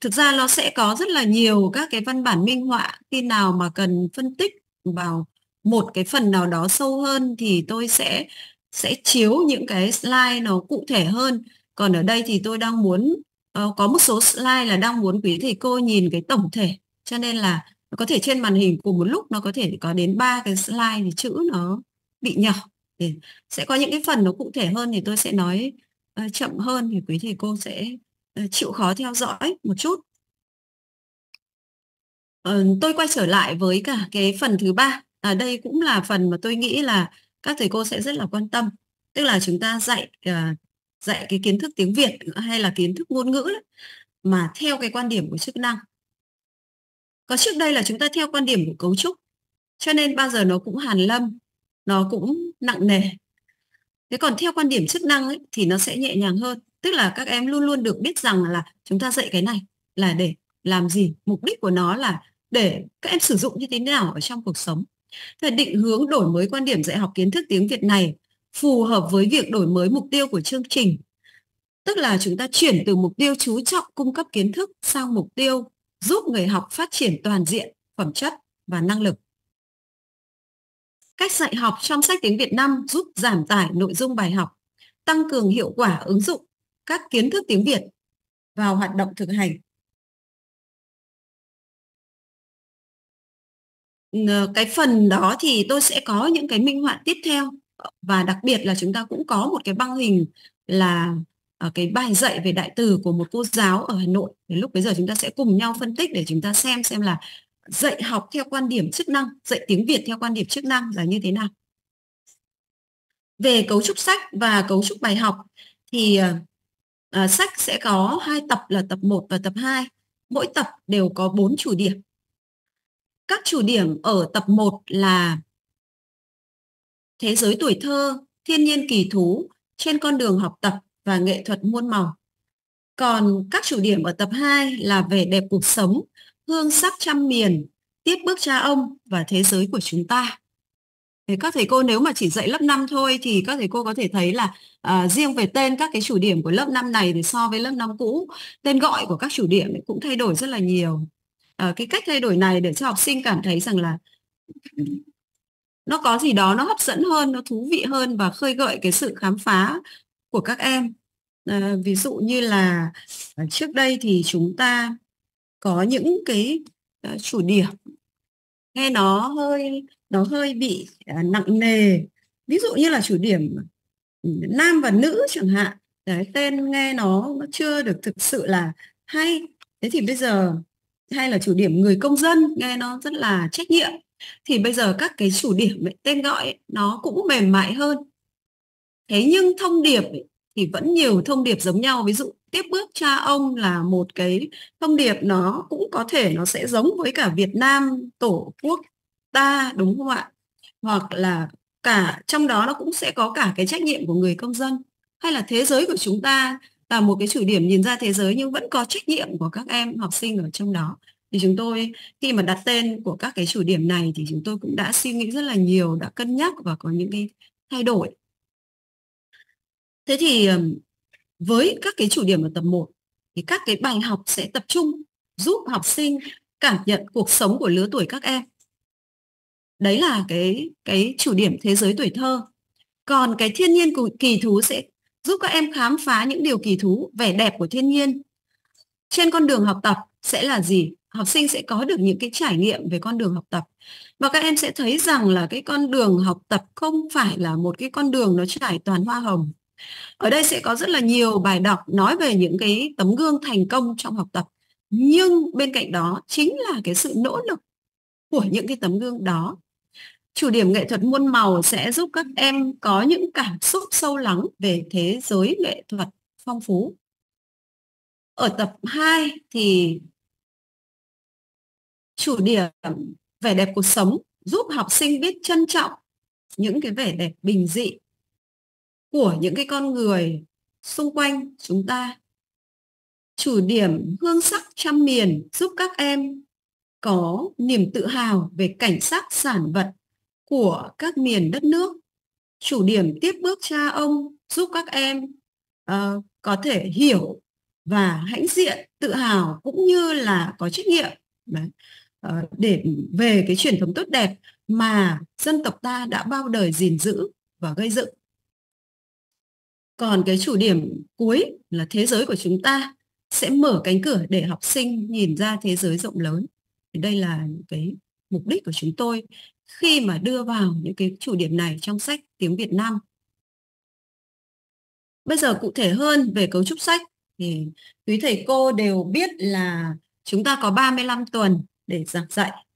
[SPEAKER 1] thực ra nó sẽ có rất là nhiều các cái văn bản minh họa khi nào mà cần phân tích vào một cái phần nào đó sâu hơn thì tôi sẽ sẽ chiếu những cái slide nó cụ thể hơn còn ở đây thì tôi đang muốn ờ, có một số slide là đang muốn quý thầy cô nhìn cái tổng thể cho nên là có thể trên màn hình cùng một lúc nó có thể có đến ba cái slide thì chữ nó bị nhỏ thì sẽ có những cái phần nó cụ thể hơn thì tôi sẽ nói ờ, chậm hơn thì quý thầy cô sẽ ờ, chịu khó theo dõi một chút tôi quay trở lại với cả cái phần thứ ba à, đây cũng là phần mà tôi nghĩ là các thầy cô sẽ rất là quan tâm tức là chúng ta dạy à, dạy cái kiến thức tiếng Việt hay là kiến thức ngôn ngữ mà theo cái quan điểm của chức năng có trước đây là chúng ta theo quan điểm của cấu trúc cho nên bao giờ nó cũng hàn lâm nó cũng nặng nề thế còn theo quan điểm chức năng ấy, thì nó sẽ nhẹ nhàng hơn tức là các em luôn luôn được biết rằng là chúng ta dạy cái này là để làm gì mục đích của nó là để các em sử dụng như thế nào ở trong cuộc sống Thế định hướng đổi mới quan điểm dạy học kiến thức tiếng Việt này phù hợp với việc đổi mới mục tiêu của chương trình. Tức là chúng ta chuyển từ mục tiêu chú trọng cung cấp kiến thức sang mục tiêu giúp người học phát triển toàn diện, phẩm chất và năng lực. Cách dạy học trong sách tiếng Việt Nam giúp giảm tải nội dung bài học, tăng cường hiệu quả ứng dụng các kiến thức tiếng Việt vào hoạt động thực hành.
[SPEAKER 2] Ờ, cái phần đó thì tôi sẽ
[SPEAKER 1] có những cái minh họa tiếp theo và đặc biệt là chúng ta cũng có một cái băng hình là ờ, cái bài dạy về đại từ của một cô giáo ở Hà Nội. Đến lúc bây giờ chúng ta sẽ cùng nhau phân tích để chúng ta xem xem là dạy học theo quan điểm chức năng, dạy tiếng Việt theo quan điểm chức năng là như thế nào. Về cấu trúc sách và cấu trúc bài học thì à, sách sẽ có hai tập là tập 1 và tập 2. Mỗi tập đều có bốn chủ điểm các chủ điểm ở tập 1 là Thế giới tuổi thơ, thiên nhiên kỳ thú, trên con đường học tập và nghệ thuật muôn màu. Còn các chủ điểm ở tập 2 là vẻ đẹp cuộc sống, hương sắc trăm miền, tiếp bước cha ông và thế giới của chúng ta. Thế các thầy cô nếu mà chỉ dạy lớp 5 thôi thì các thầy cô có thể thấy là à, riêng về tên các cái chủ điểm của lớp 5 này thì so với lớp 5 cũ, tên gọi của các chủ điểm cũng thay đổi rất là nhiều à, cái cách thay đổi này để cho học sinh cảm thấy rằng là nó có gì đó nó hấp dẫn hơn nó thú vị hơn và khơi gợi cái sự khám phá của các em à, ví dụ như là ờ, trước đây thì chúng ta có những cái uh, chủ điểm nghe nó hơi nó hơi bị uh, nặng nề ví dụ như là chủ điểm ừ, nam và nữ chẳng hạn đấy tên nghe nó, nó chưa được thực sự là hay thế thì bây giờ hay là chủ điểm người công dân nghe nó rất là trách nhiệm thì bây giờ các cái chủ điểm ấy, tên gọi ấy, nó cũng mềm mại hơn thế nhưng thông điệp ấy, thì vẫn nhiều thông điệp giống nhau ví dụ tiếp bước cha ông là một cái thông điệp nó cũng có thể nó sẽ giống với cả Việt Nam tổ quốc ta đúng không ạ hoặc là cả trong đó nó cũng sẽ có cả cái trách nhiệm của người công dân hay là thế giới của chúng ta là một cái chủ điểm nhìn ra thế giới nhưng vẫn có trách nhiệm của các em học sinh ở trong đó thì chúng tôi khi mà đặt tên của các cái chủ điểm này thì chúng tôi cũng đã suy nghĩ rất là nhiều đã cân nhắc và có những cái thay đổi thế thì với các cái chủ điểm ở tập 1 thì các cái bài học sẽ tập trung giúp học sinh cảm nhận cuộc sống của lứa tuổi các em đấy là cái cái chủ điểm thế giới tuổi thơ còn cái thiên nhiên kỳ thú sẽ giúp các em khám phá những điều kỳ thú, vẻ đẹp của thiên nhiên. Trên con đường học tập sẽ là gì? Học sinh sẽ có được những cái trải nghiệm về con đường học tập. Và các em sẽ thấy rằng là cái con đường học tập không phải là một cái con đường nó trải toàn hoa hồng. Ở đây sẽ có rất là nhiều bài đọc nói về những cái tấm gương thành công trong học tập. Nhưng bên cạnh đó chính là cái sự nỗ lực của những cái tấm gương đó Chủ điểm nghệ thuật muôn màu sẽ giúp các em có những cảm xúc sâu lắng về thế giới nghệ thuật phong phú. Ở tập 2 thì chủ điểm vẻ đẹp cuộc sống giúp học sinh biết trân trọng những cái vẻ đẹp bình dị của những cái con người xung quanh chúng ta. Chủ điểm hương sắc trăm miền giúp các em có niềm tự hào về cảnh sắc sản vật của các miền đất nước chủ điểm tiếp bước cha ông giúp các em uh, có thể hiểu và hãnh diện tự hào cũng như là có trách nhiệm Đấy. Uh, để về cái truyền thống tốt đẹp mà dân tộc ta đã bao đời gìn giữ và gây dựng còn cái chủ điểm cuối là thế giới của chúng ta sẽ mở cánh cửa để học sinh nhìn ra thế giới rộng lớn đây là cái mục đích của chúng tôi khi mà đưa vào những cái chủ điểm này trong sách tiếng Việt Nam. Bây giờ cụ thể hơn về cấu trúc sách thì quý thầy cô đều biết là chúng ta có 35 tuần để giảng dạy.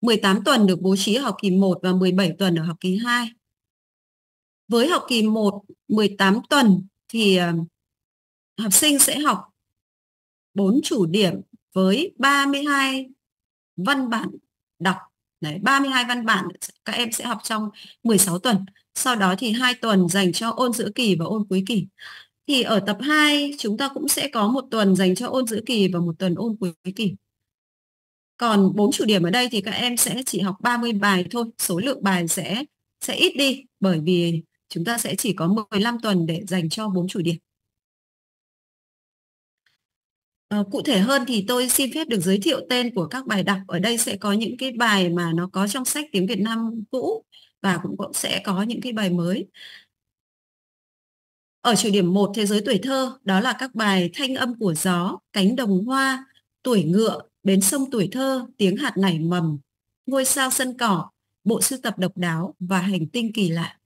[SPEAKER 1] 18 tuần được bố trí ở học kỳ 1 và 17 tuần ở học kỳ 2. Với học kỳ 1, 18 tuần thì ờ, học sinh sẽ học 4 chủ điểm với 32 văn bản đọc Đấy, 32 văn bản các em sẽ học trong 16 tuần. Sau đó thì hai tuần dành cho ôn giữa kỳ và ôn cuối kỳ. Thì ở tập 2 chúng ta cũng sẽ có một tuần dành cho ôn giữa kỳ và một tuần ôn cuối kỳ. Còn bốn chủ điểm ở đây thì các em sẽ chỉ học 30 bài thôi, số lượng bài sẽ sẽ ít đi bởi vì chúng ta sẽ chỉ có 15 tuần để dành cho bốn chủ điểm. Ờ, cụ thể hơn thì tôi xin phép được giới thiệu tên của các bài đọc. Ở đây sẽ có những cái bài mà nó có trong sách tiếng Việt Nam cũ và cũng, sẽ có những cái bài mới. Ở chủ điểm 1 Thế giới tuổi thơ, đó là các bài Thanh âm của gió, Cánh đồng hoa, Tuổi ngựa, Bến sông tuổi thơ, Tiếng hạt nảy mầm, Ngôi sao sân cỏ, Bộ sưu tập độc đáo và Hành tinh kỳ lạ.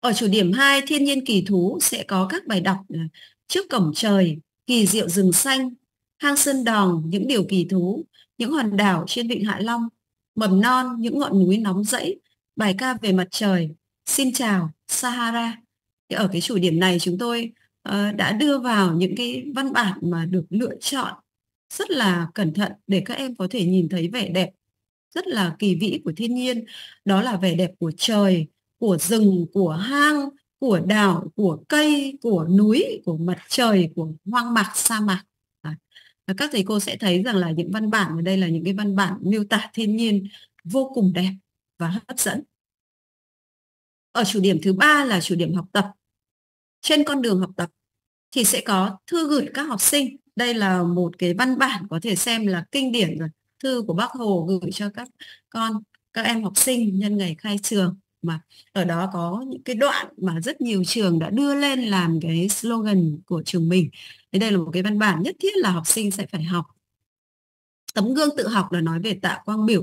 [SPEAKER 1] Ở chủ điểm 2 Thiên nhiên kỳ thú sẽ có các bài đọc à, trước cổng trời, kỳ diệu rừng xanh, hang sơn đòn những điều kỳ thú, những hòn đảo trên vịnh Hạ Long, mầm non những ngọn núi nóng rẫy, bài ca về mặt trời. Xin chào Sahara. Thì ở cái chủ điểm này chúng tôi uh, đã đưa vào những cái văn bản mà được lựa chọn rất là cẩn thận để các em có thể nhìn thấy vẻ đẹp rất là kỳ vĩ của thiên nhiên đó là vẻ đẹp của trời của rừng của hang của đảo của cây của núi của mặt trời của hoang mạc sa mạc à, các thầy cô sẽ thấy rằng là những văn bản ở đây là những cái văn bản miêu tả thiên nhiên vô cùng đẹp và hấp dẫn ở chủ điểm thứ ba là chủ điểm học tập trên con đường học tập thì sẽ có thư gửi các học sinh đây là một cái văn bản có thể xem là kinh điển rồi thư của bác hồ gửi cho các con các em học sinh nhân ngày khai trường mà ở đó có những cái đoạn mà rất nhiều trường đã đưa lên làm cái slogan của trường mình thế đây là một cái văn bản nhất thiết là học sinh sẽ phải học tấm gương tự học là nói về tạ quang biểu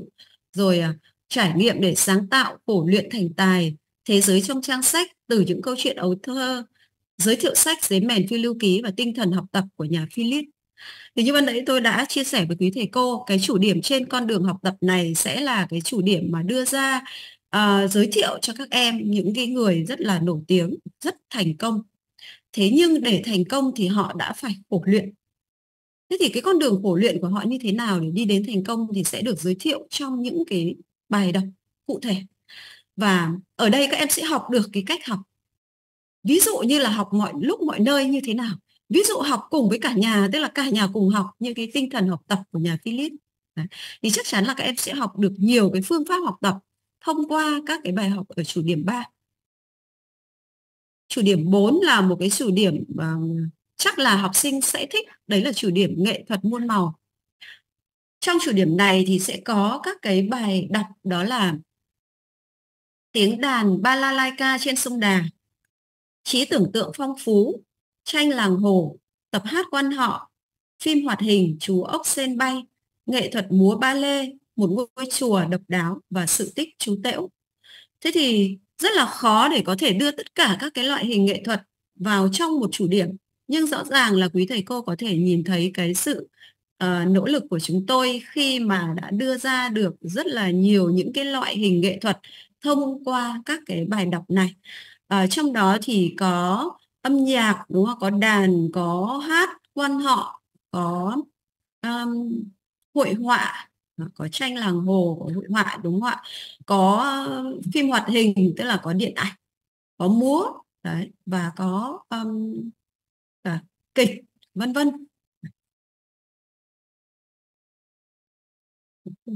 [SPEAKER 1] rồi à, trải nghiệm để sáng tạo cổ luyện thành tài thế giới trong trang sách từ những câu chuyện ấu thơ giới thiệu sách dưới mèn phiêu lưu ký và tinh thần học tập của nhà Philip thì như ban nãy tôi đã chia sẻ với quý thầy cô, cái chủ điểm trên con đường học tập này sẽ là cái chủ điểm mà đưa ra à, giới thiệu cho các em những cái người rất là nổi tiếng rất thành công thế nhưng để thành công thì họ đã phải khổ luyện thế thì cái con đường khổ luyện của họ như thế nào để đi đến thành công thì sẽ được giới thiệu trong những cái bài đọc cụ thể và ở đây các em sẽ học được cái cách học ví dụ như là học mọi lúc mọi nơi như thế nào ví dụ học cùng với cả nhà tức là cả nhà cùng học như cái tinh thần học tập của nhà Philip thì chắc chắn là các em sẽ học được nhiều cái phương pháp học tập thông qua các cái bài học ở chủ điểm 3. Chủ điểm 4 là một cái chủ điểm uh, chắc là học sinh sẽ thích, đấy là chủ điểm nghệ thuật muôn màu. Trong chủ điểm này thì sẽ có các cái bài đọc đó là tiếng đàn balalaika trên sông Đà, trí tưởng tượng phong phú, tranh làng hồ, tập hát quan họ, phim hoạt hình chú ốc sen bay, nghệ thuật múa ba lê, một ngôi chùa độc đáo và sự tích chú tễu. Thế thì rất là khó để có thể đưa tất cả các cái loại hình nghệ thuật vào trong một chủ điểm. Nhưng rõ ràng là quý thầy cô có thể nhìn thấy cái sự uh, nỗ lực của chúng tôi khi mà đã đưa ra được rất là nhiều những cái loại hình nghệ thuật thông qua các cái bài đọc này. Uh, trong đó thì có âm nhạc đúng không? Có đàn, có hát quan họ, có um, hội họa, có tranh làng hồ có hội họa đúng không ạ có phim hoạt hình tức là có điện ảnh có múa đấy và có um, à, kịch vân vân
[SPEAKER 2] không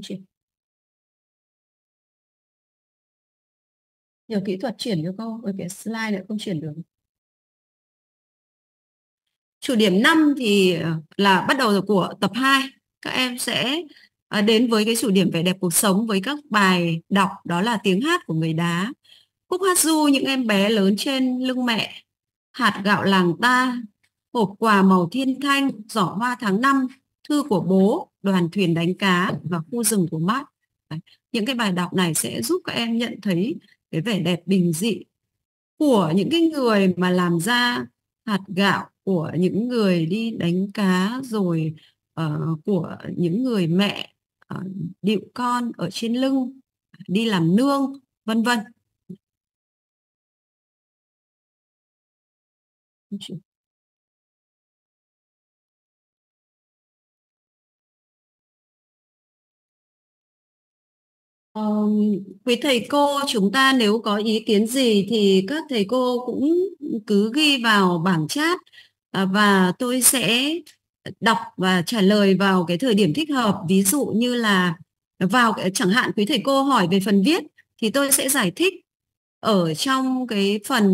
[SPEAKER 2] nhờ kỹ thuật chuyển cho cô ở cái slide lại không chuyển
[SPEAKER 1] được chủ điểm 5 thì ờ, là bắt đầu của tập 2 các em sẽ à, đến với cái chủ điểm vẻ đẹp cuộc sống với các bài đọc đó là tiếng hát của người đá khúc hát du những em bé lớn trên lưng mẹ hạt gạo làng ta hộp quà màu thiên thanh giỏ hoa tháng năm thư của bố đoàn thuyền đánh cá và khu rừng của mát những cái bài đọc này sẽ giúp các em nhận thấy cái vẻ đẹp bình dị của những cái người mà làm ra hạt gạo của những người đi đánh cá rồi uh, của những người mẹ Ờ, điệu con ở trên lưng đi làm nương vân vân Um, quý thầy cô chúng ta nếu có ý kiến gì thì các thầy cô cũng cứ ghi vào bảng chat à, và tôi sẽ đọc và trả lời vào cái thời điểm thích hợp ví dụ như là vào chẳng hạn quý thầy cô hỏi về phần viết thì tôi sẽ giải thích ở trong cái phần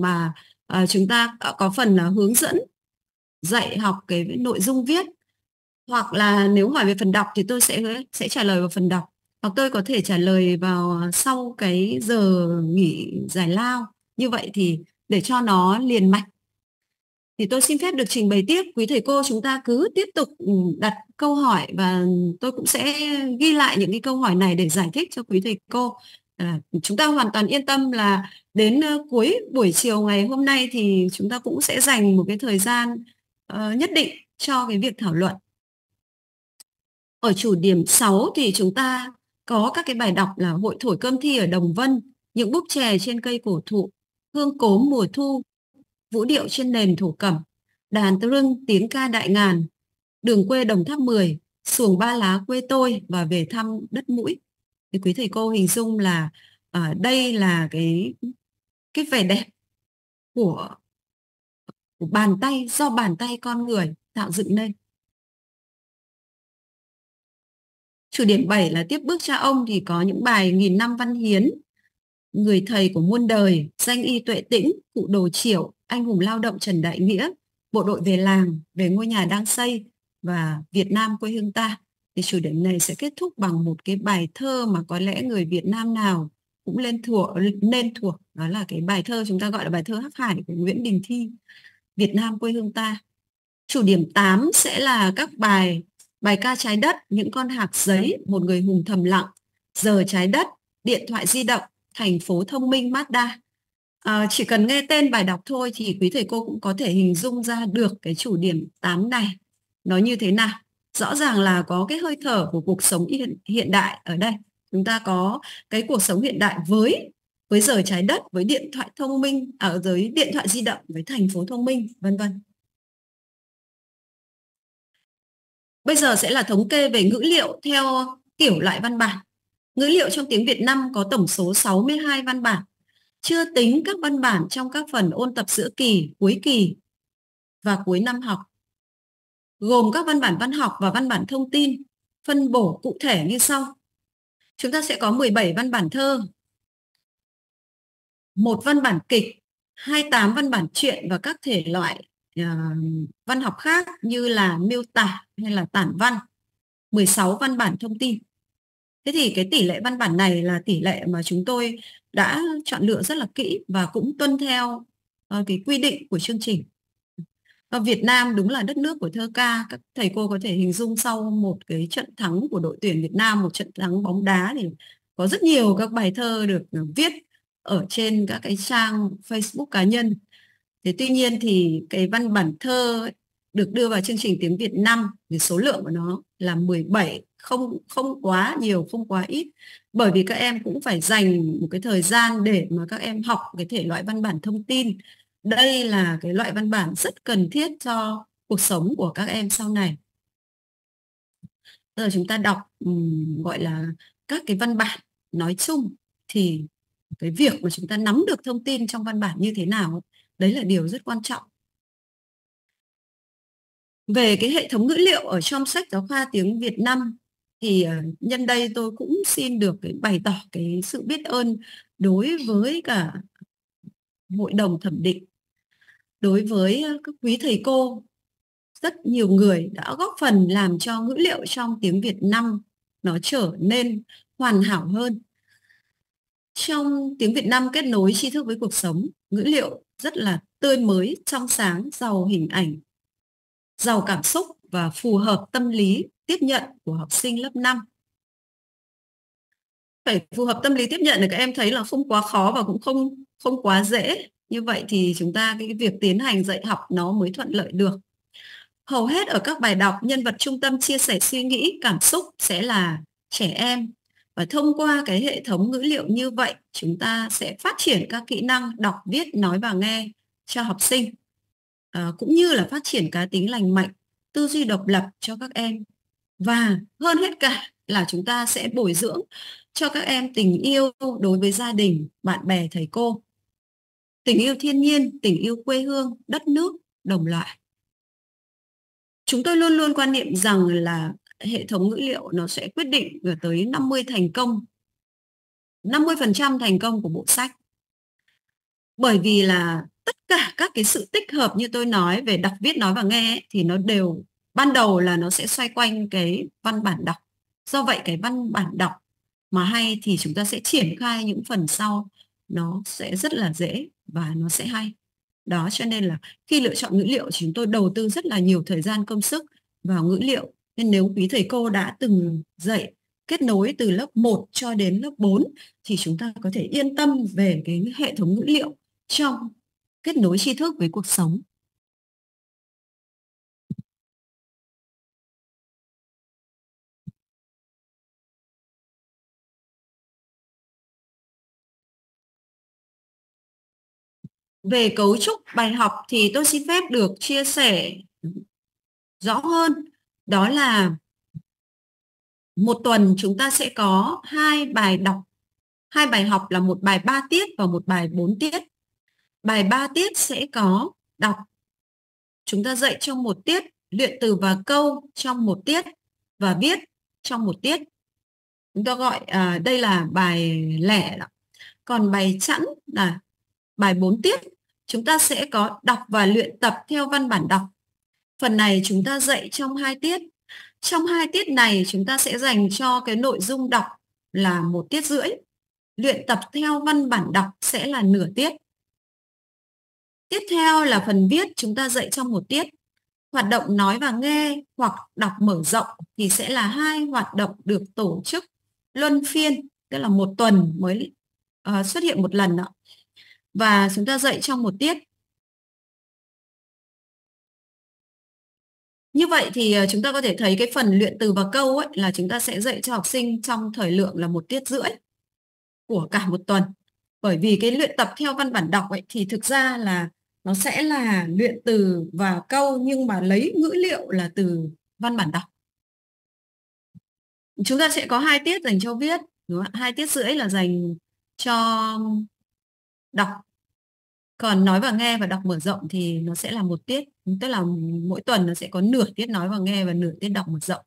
[SPEAKER 1] mà à, chúng ta có phần là hướng dẫn dạy học cái nội dung viết hoặc là nếu hỏi về phần đọc thì tôi sẽ sẽ trả lời vào phần đọc hoặc tôi có thể trả lời vào sau cái giờ nghỉ giải lao như vậy thì để cho nó liền mạch thì tôi xin phép được trình bày tiếp quý thầy cô chúng ta cứ tiếp tục ừ, đặt câu hỏi và tôi cũng sẽ ghi lại những cái câu hỏi này để giải thích cho quý thầy cô à, chúng ta hoàn toàn yên tâm là đến cuối buổi chiều ngày hôm nay thì chúng ta cũng sẽ dành một cái thời gian uh, nhất định cho cái việc thảo luận ở chủ điểm 6 thì chúng ta có các cái bài đọc là hội thổi cơm thi ở Đồng Vân, những búp chè trên cây cổ thụ, hương cốm mùa thu, vũ điệu trên nền thổ cẩm, đàn rưng tiếng ca đại ngàn, đường quê Đồng Tháp 10, xuồng ba lá quê tôi và về thăm đất mũi. Thì quý thầy cô hình dung là ở à, đây là cái cái vẻ đẹp của, của bàn tay do bàn tay con người tạo dựng nên. Chủ điểm 7 là tiếp bước cha ông thì có những bài nghìn năm văn hiến, người thầy của muôn đời, danh y tuệ tĩnh, cụ đồ triệu anh hùng lao động Trần Đại Nghĩa, bộ đội về làng, về ngôi nhà đang xây và Việt Nam quê hương ta. Thì chủ đề này sẽ kết thúc bằng một cái bài thơ mà có lẽ người Việt Nam nào cũng lên thuộc nên thuộc đó là cái bài thơ chúng ta gọi là bài thơ Hắc Hải của Nguyễn Đình Thi Việt Nam quê hương ta chủ điểm 8 sẽ là các bài bài ca trái đất những con hạt giấy một người hùng thầm lặng giờ trái đất điện thoại di động thành phố thông minh Mazda À, chỉ cần nghe tên bài đọc thôi thì quý thầy cô cũng có thể hình dung ra được cái chủ điểm 8 này nó như thế nào. Rõ ràng là có cái hơi thở của cuộc sống hiện, hiện đại ở đây. Chúng ta có cái cuộc sống hiện đại với với giờ trái đất, với điện thoại thông minh, ở à, điện thoại di động, với thành phố thông minh, vân vân. Bây giờ sẽ là thống kê về ngữ liệu theo kiểu loại văn bản. Ngữ liệu trong tiếng Việt Nam có tổng số 62 văn bản chưa tính các văn bản trong các phần ôn tập giữa kỳ, cuối kỳ và cuối năm học, gồm các văn bản văn học và văn bản thông tin, phân bổ cụ thể như sau. Chúng ta sẽ có 17 văn bản thơ, một văn bản kịch, 28 văn bản truyện và các thể loại uh, văn học khác như là miêu tả hay là tản văn, 16 văn bản thông tin. Thế thì cái tỷ lệ văn bản này là tỷ lệ mà chúng tôi đã chọn lựa rất là kỹ và cũng tuân theo uh, cái quy định của chương trình. Và Việt Nam đúng là đất nước của thơ ca, các thầy cô có thể hình dung sau một cái trận thắng của đội tuyển Việt Nam, một trận thắng bóng đá thì có rất nhiều các bài thơ được viết ở trên các cái trang Facebook cá nhân. Thế tuy nhiên thì cái văn bản thơ ấy, được đưa vào chương trình tiếng Việt năm thì số lượng của nó là 17 không không quá nhiều không quá ít bởi vì các em cũng phải dành một cái thời gian để mà các em học cái thể loại văn bản thông tin đây là cái loại văn bản rất cần thiết cho cuộc sống của các em sau này giờ chúng ta đọc um, gọi là các cái văn bản nói chung thì cái việc mà chúng ta nắm được thông tin trong văn bản như thế nào đấy là điều rất quan trọng về cái hệ thống ngữ liệu ở trong sách giáo khoa tiếng Việt Nam thì ờ, nhân đây tôi cũng xin được cái bày tỏ cái sự biết ơn đối với cả hội đồng thẩm định đối với các quý thầy cô rất nhiều người đã góp phần làm cho ngữ liệu trong tiếng Việt Nam nó trở nên hoàn hảo hơn. Trong tiếng Việt Nam kết nối tri thức với cuộc sống, ngữ liệu rất là tươi mới, trong sáng, giàu hình ảnh, giàu cảm xúc và phù hợp tâm lý tiếp nhận của học sinh lớp 5. Phải phù hợp tâm lý tiếp nhận thì các em thấy là không quá khó và cũng không không quá dễ. Như vậy thì chúng ta cái việc tiến hành dạy học nó mới thuận lợi được. Hầu hết ở các bài đọc, nhân vật trung tâm chia sẻ suy nghĩ, cảm xúc sẽ là trẻ em. Và thông qua cái hệ thống ngữ liệu như vậy, chúng ta sẽ phát triển các kỹ năng đọc, viết, nói và nghe cho học sinh. À, cũng như là phát triển cá tính lành mạnh tư duy độc lập cho các em và hơn hết cả là chúng ta sẽ bồi dưỡng cho các em tình yêu đối với gia đình, bạn bè, thầy cô. Tình yêu thiên nhiên, tình yêu quê hương, đất nước, đồng loại. Chúng tôi luôn luôn quan niệm rằng là hệ thống ngữ liệu nó sẽ quyết định được tới 50 thành công 50% thành công của bộ sách. Bởi vì là tất cả các cái sự tích hợp như tôi nói về đọc viết nói và nghe ấy, thì nó đều ban đầu là nó sẽ xoay quanh cái văn bản đọc do vậy cái văn bản đọc mà hay thì chúng ta sẽ triển khai những phần sau nó sẽ rất là dễ và nó sẽ hay đó cho nên là khi lựa chọn ngữ liệu chúng tôi đầu tư rất là nhiều thời gian công sức vào ngữ liệu nên nếu quý thầy cô đã từng dạy kết nối từ lớp 1 cho đến lớp 4 thì chúng ta có thể yên tâm về cái hệ thống ngữ liệu trong
[SPEAKER 2] kết nối tri thức với cuộc sống. Về
[SPEAKER 1] cấu trúc bài học thì tôi xin phép được chia sẻ rõ hơn. Đó là một tuần chúng ta sẽ có hai bài đọc hai bài học là một bài 3 tiết và một bài 4 tiết. Bài 3 tiết sẽ có đọc. Chúng ta dạy trong một tiết, luyện từ và câu trong một tiết và viết trong một tiết. Chúng ta gọi à, đây là bài lẻ. Đó. Còn bài chẵn là bài 4 tiết. Chúng ta sẽ có đọc và luyện tập theo văn bản đọc. Phần này chúng ta dạy trong hai tiết. Trong hai tiết này chúng ta sẽ dành cho cái nội dung đọc là một tiết rưỡi. Luyện tập theo văn bản đọc sẽ là nửa tiết. Tiếp theo là phần viết chúng ta dạy trong một tiết. Hoạt động nói và nghe hoặc đọc mở rộng thì sẽ là hai hoạt động được tổ chức luân phiên, tức là một tuần mới uh, xuất hiện một lần. Đó. Và chúng ta dạy trong một tiết.
[SPEAKER 2] Như vậy thì ờ,
[SPEAKER 1] chúng ta có thể thấy cái phần luyện từ và câu ấy là chúng ta sẽ dạy cho học sinh trong thời lượng là một tiết rưỡi của cả một tuần. Bởi vì cái luyện tập theo văn bản đọc ấy thì thực ra là nó sẽ là luyện từ và câu nhưng mà lấy ngữ liệu là từ văn bản đọc chúng ta sẽ có hai tiết dành cho viết đúng không? hai tiết rưỡi là dành cho đọc còn nói và nghe và đọc mở rộng thì nó sẽ là một tiết tức là mỗi tuần nó sẽ có nửa tiết nói và nghe và nửa tiết đọc mở rộng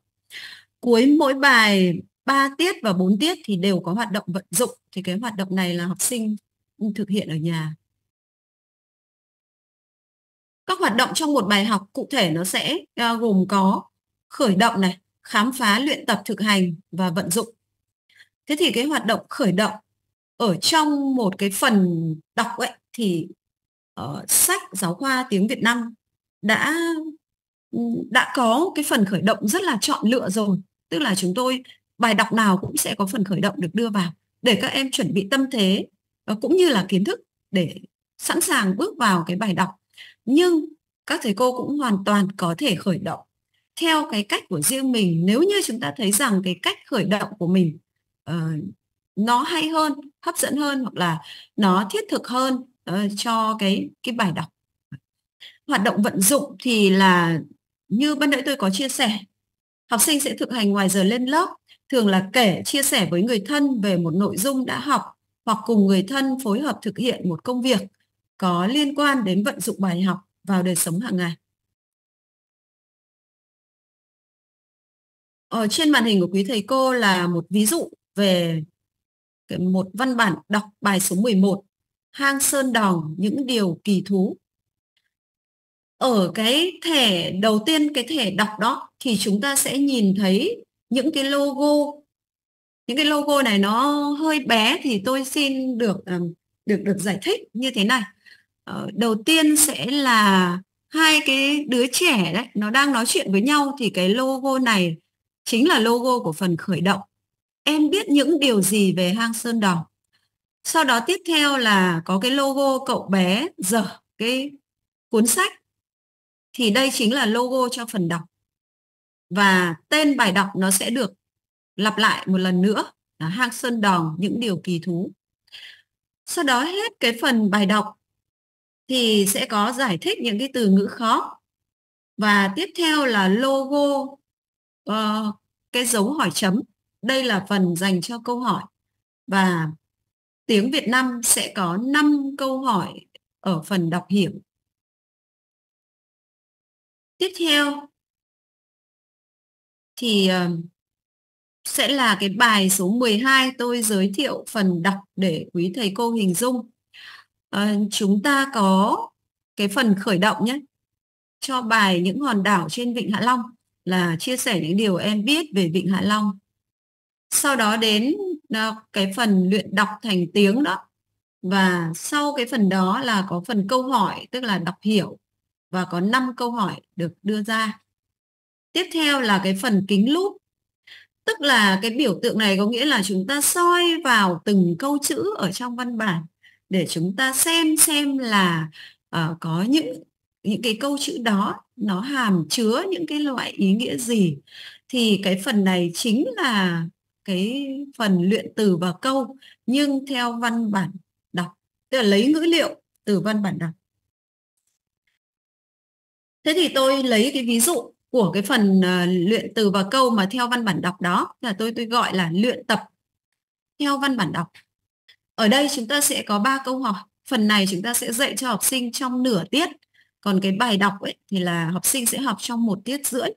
[SPEAKER 1] cuối mỗi bài 3 tiết và 4 tiết thì đều có hoạt động vận dụng thì cái hoạt động này là học sinh thực hiện ở nhà các hoạt động trong một bài học cụ thể nó sẽ ờ, gồm có khởi động này, khám phá, luyện tập, thực hành và vận dụng. Thế thì cái hoạt động khởi động ở trong một cái phần đọc ấy thì uh, sách giáo khoa tiếng Việt Nam đã ừ, đã có cái phần khởi động rất là chọn lựa rồi tức là chúng tôi bài đọc nào cũng sẽ có phần khởi động được đưa vào để các em chuẩn bị tâm thế ờ, cũng như là kiến thức để sẵn sàng bước vào cái bài đọc nhưng các thầy cô cũng hoàn toàn có thể khởi động theo cái cách của riêng mình nếu như chúng ta thấy rằng cái cách khởi động của mình uh, nó hay hơn hấp dẫn hơn hoặc là nó thiết thực hơn uh, cho cái cái bài đọc hoạt động vận dụng thì là như ban nãy tôi có chia sẻ học sinh sẽ thực hành ngoài giờ lên lớp thường là kể chia sẻ với người thân về một nội dung đã học hoặc cùng người thân phối hợp thực hiện một công việc có liên quan đến vận dụng bài học vào đời sống hàng ngày. Ở ờ, trên màn hình của quý thầy cô là một ví dụ về một văn bản đọc bài số 11 Hang Sơn Đòn những điều kỳ thú. Ở cái thẻ đầu tiên cái thẻ đọc đó thì chúng ta sẽ nhìn thấy những cái logo những cái logo này nó hơi bé thì tôi xin được ờ, được được giải thích như thế này Ờ, đầu tiên sẽ là hai cái đứa trẻ đấy nó đang nói chuyện với nhau thì cái logo này chính là logo của phần khởi động em biết những điều gì về hang sơn đỏ sau đó tiếp theo là có cái logo cậu bé dở cái cuốn sách thì đây chính là logo cho phần đọc và tên bài đọc nó sẽ được lặp lại một lần nữa là hang sơn đòn những điều kỳ thú sau đó hết cái phần bài đọc thì sẽ có giải thích những cái từ ngữ khó. Và tiếp theo là logo, uh, cái dấu hỏi chấm. Đây là phần dành cho câu hỏi. Và tiếng Việt Nam sẽ có 5 câu hỏi ở phần đọc
[SPEAKER 2] hiểu. Tiếp theo
[SPEAKER 1] thì uh, sẽ là cái bài số 12 tôi giới thiệu phần đọc để quý thầy cô hình dung à, chúng ta có cái phần khởi động nhé cho bài những hòn đảo trên vịnh Hạ Long là chia sẻ những điều em biết về vịnh Hạ Long sau đó đến à, cái phần luyện đọc thành tiếng đó và sau cái phần đó là có phần câu hỏi tức là đọc hiểu và có 5 câu hỏi được đưa ra tiếp theo là cái phần kính lúp tức là cái biểu tượng này có nghĩa là chúng ta soi vào từng câu chữ ở trong văn bản để chúng ta xem xem là uh, có những những cái câu chữ đó nó hàm chứa những cái loại ý nghĩa gì thì cái phần này chính là cái phần luyện từ và câu nhưng theo văn bản đọc tức là lấy ngữ liệu từ văn bản đọc thế thì tôi lấy cái ví dụ của cái phần ờ, luyện từ và câu mà theo văn bản đọc đó là tôi tôi gọi là luyện tập theo văn bản đọc ở đây chúng ta sẽ có 3 câu hỏi. Phần này chúng ta sẽ dạy cho học sinh trong nửa tiết. Còn cái bài đọc ấy thì là học sinh sẽ học trong một tiết rưỡi.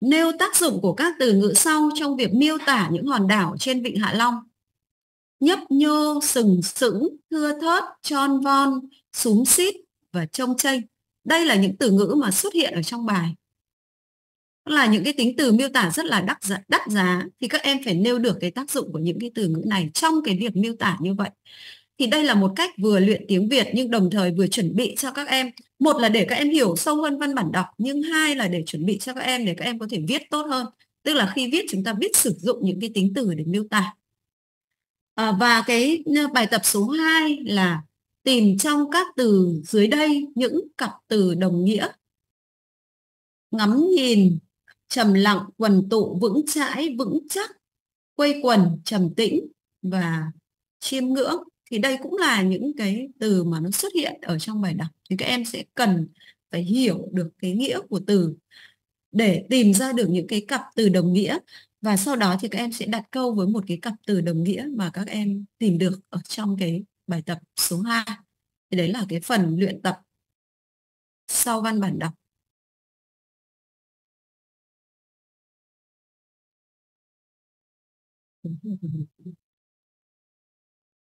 [SPEAKER 1] Nêu tác dụng của các từ ngữ sau trong việc miêu tả những hòn đảo trên vịnh Hạ Long. Nhấp nhô, sừng sững, thưa thớt, tròn von, súng xít và trông chênh. Đây là những từ ngữ mà xuất hiện ở trong bài là những cái tính từ miêu tả rất là đắt giá, đắt giá thì các em phải nêu được cái tác dụng của những cái từ ngữ này trong cái việc miêu tả như vậy thì đây là một cách vừa luyện tiếng Việt nhưng đồng thời vừa chuẩn bị cho các em một là để các em hiểu sâu hơn văn bản đọc nhưng hai là để chuẩn bị cho các em để các em có thể viết tốt hơn tức là khi viết chúng ta biết sử dụng những cái tính từ để miêu tả à, và cái ờ, bài tập số 2 là tìm trong các từ dưới đây những cặp từ đồng nghĩa ngắm nhìn trầm lặng quần tụ vững chãi vững chắc quây quần trầm tĩnh và chiêm ngưỡng thì đây cũng là những cái từ mà nó xuất hiện ở trong bài đọc thì các em sẽ cần phải hiểu được cái nghĩa của từ để tìm ra được những cái cặp từ đồng nghĩa và sau đó thì các em sẽ đặt câu với một cái cặp từ đồng nghĩa mà các em tìm được ở trong cái bài tập số 2. Thì đấy là cái phần luyện tập sau văn bản đọc.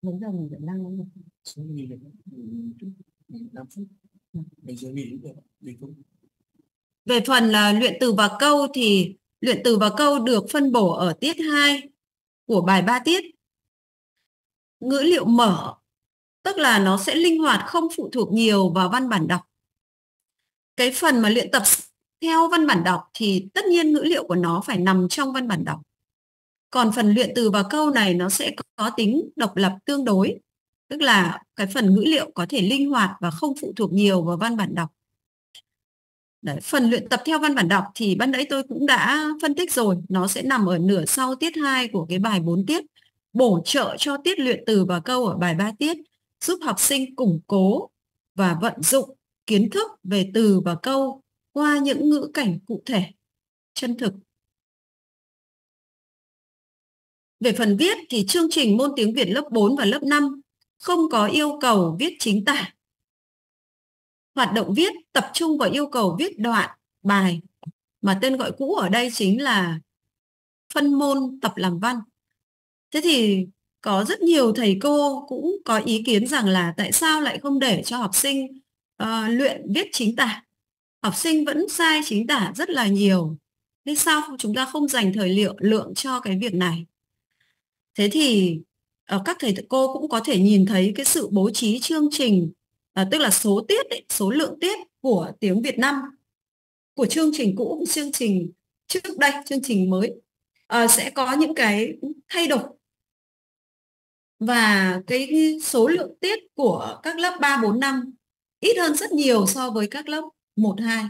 [SPEAKER 1] mấy giờ mình vẫn đang
[SPEAKER 2] xuống mình vẫn
[SPEAKER 1] năm phút mình giờ mình cũng mình cũng về phần là luyện từ và câu thì luyện từ và câu được phân bổ ở tiết 2 của bài 3 tiết. Ngữ liệu mở, tức là nó sẽ linh hoạt không phụ thuộc nhiều vào văn bản đọc. Cái phần mà luyện tập theo văn bản đọc thì tất nhiên ngữ liệu của nó phải nằm trong văn bản đọc còn phần luyện từ và câu này nó sẽ có tính độc lập tương đối tức là cái phần ngữ liệu có thể linh hoạt và không phụ thuộc nhiều vào văn bản đọc Đấy, phần luyện tập theo văn bản đọc thì ban nãy tôi cũng đã phân tích rồi nó sẽ nằm ở nửa sau tiết 2 của cái bài 4 tiết bổ trợ cho tiết luyện từ và câu ở bài 3 tiết giúp học sinh củng cố và vận dụng kiến thức về từ và câu qua những ngữ cảnh cụ thể
[SPEAKER 2] chân thực Về phần viết thì
[SPEAKER 1] chương trình môn tiếng Việt lớp 4 và lớp 5 không có yêu cầu viết chính tả. Hoạt động viết tập trung vào yêu cầu viết đoạn, bài mà tên gọi cũ ở đây chính là phân môn tập làm văn. Thế thì có rất nhiều thầy cô cũng có ý kiến rằng là tại sao lại không để cho học sinh uh, luyện viết chính tả. Học sinh vẫn sai chính tả rất là nhiều. Thế sao chúng ta không dành thời liệu lượng cho cái việc này? thế thì uh, các thầy cô cũng có thể nhìn thấy cái sự bố trí chương trình uh, tức là số tiết ấy, số lượng tiết của tiếng Việt Nam của chương trình cũ chương trình trước đây chương trình mới uh, sẽ có những cái thay đổi và cái số lượng tiết của các lớp 3, 4, 5 ít hơn rất nhiều so với các lớp 1, 2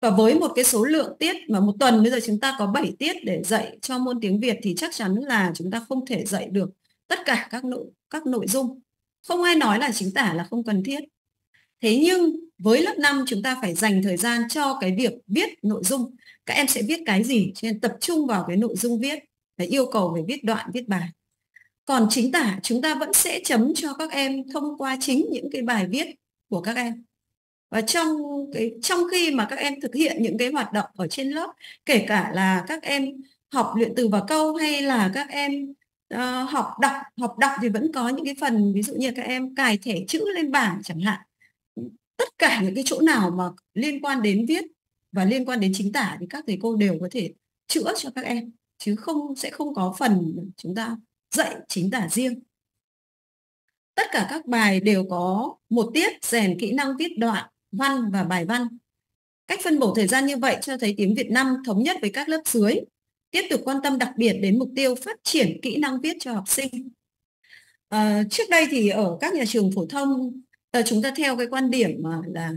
[SPEAKER 1] và với một cái số lượng tiết mà một tuần bây giờ chúng ta có 7 tiết để dạy cho môn tiếng Việt thì chắc chắn là chúng ta không thể dạy được tất cả các nội các nội dung. Không ai nói là chính tả là không cần thiết. Thế nhưng với lớp 5 chúng ta phải dành thời gian cho cái việc viết nội dung. Các em sẽ viết cái gì? Cho nên tập trung vào cái nội dung viết và yêu cầu về viết đoạn, viết bài. Còn chính tả chúng ta vẫn sẽ chấm cho các em thông qua chính những cái bài viết của các em và trong cái trong khi mà các em thực hiện những cái hoạt động ở trên lớp kể cả là các em học luyện từ và câu hay là các em uh, học đọc học đọc thì vẫn có những cái phần ví dụ như các em cài thẻ chữ lên bảng chẳng hạn tất cả những cái chỗ nào mà liên quan đến viết và liên quan đến chính tả thì các thầy cô đều có thể chữa cho các em chứ không sẽ không có phần chúng ta dạy chính tả riêng tất cả các bài đều có một tiết rèn kỹ năng viết đoạn văn và bài văn. Cách phân bổ thời gian như vậy cho thấy tiếng Việt Nam thống nhất với các lớp dưới, tiếp tục quan tâm đặc biệt đến mục tiêu phát triển kỹ năng viết cho học sinh. À, trước đây thì ở các nhà trường phổ thông à, chúng ta theo cái quan điểm mà là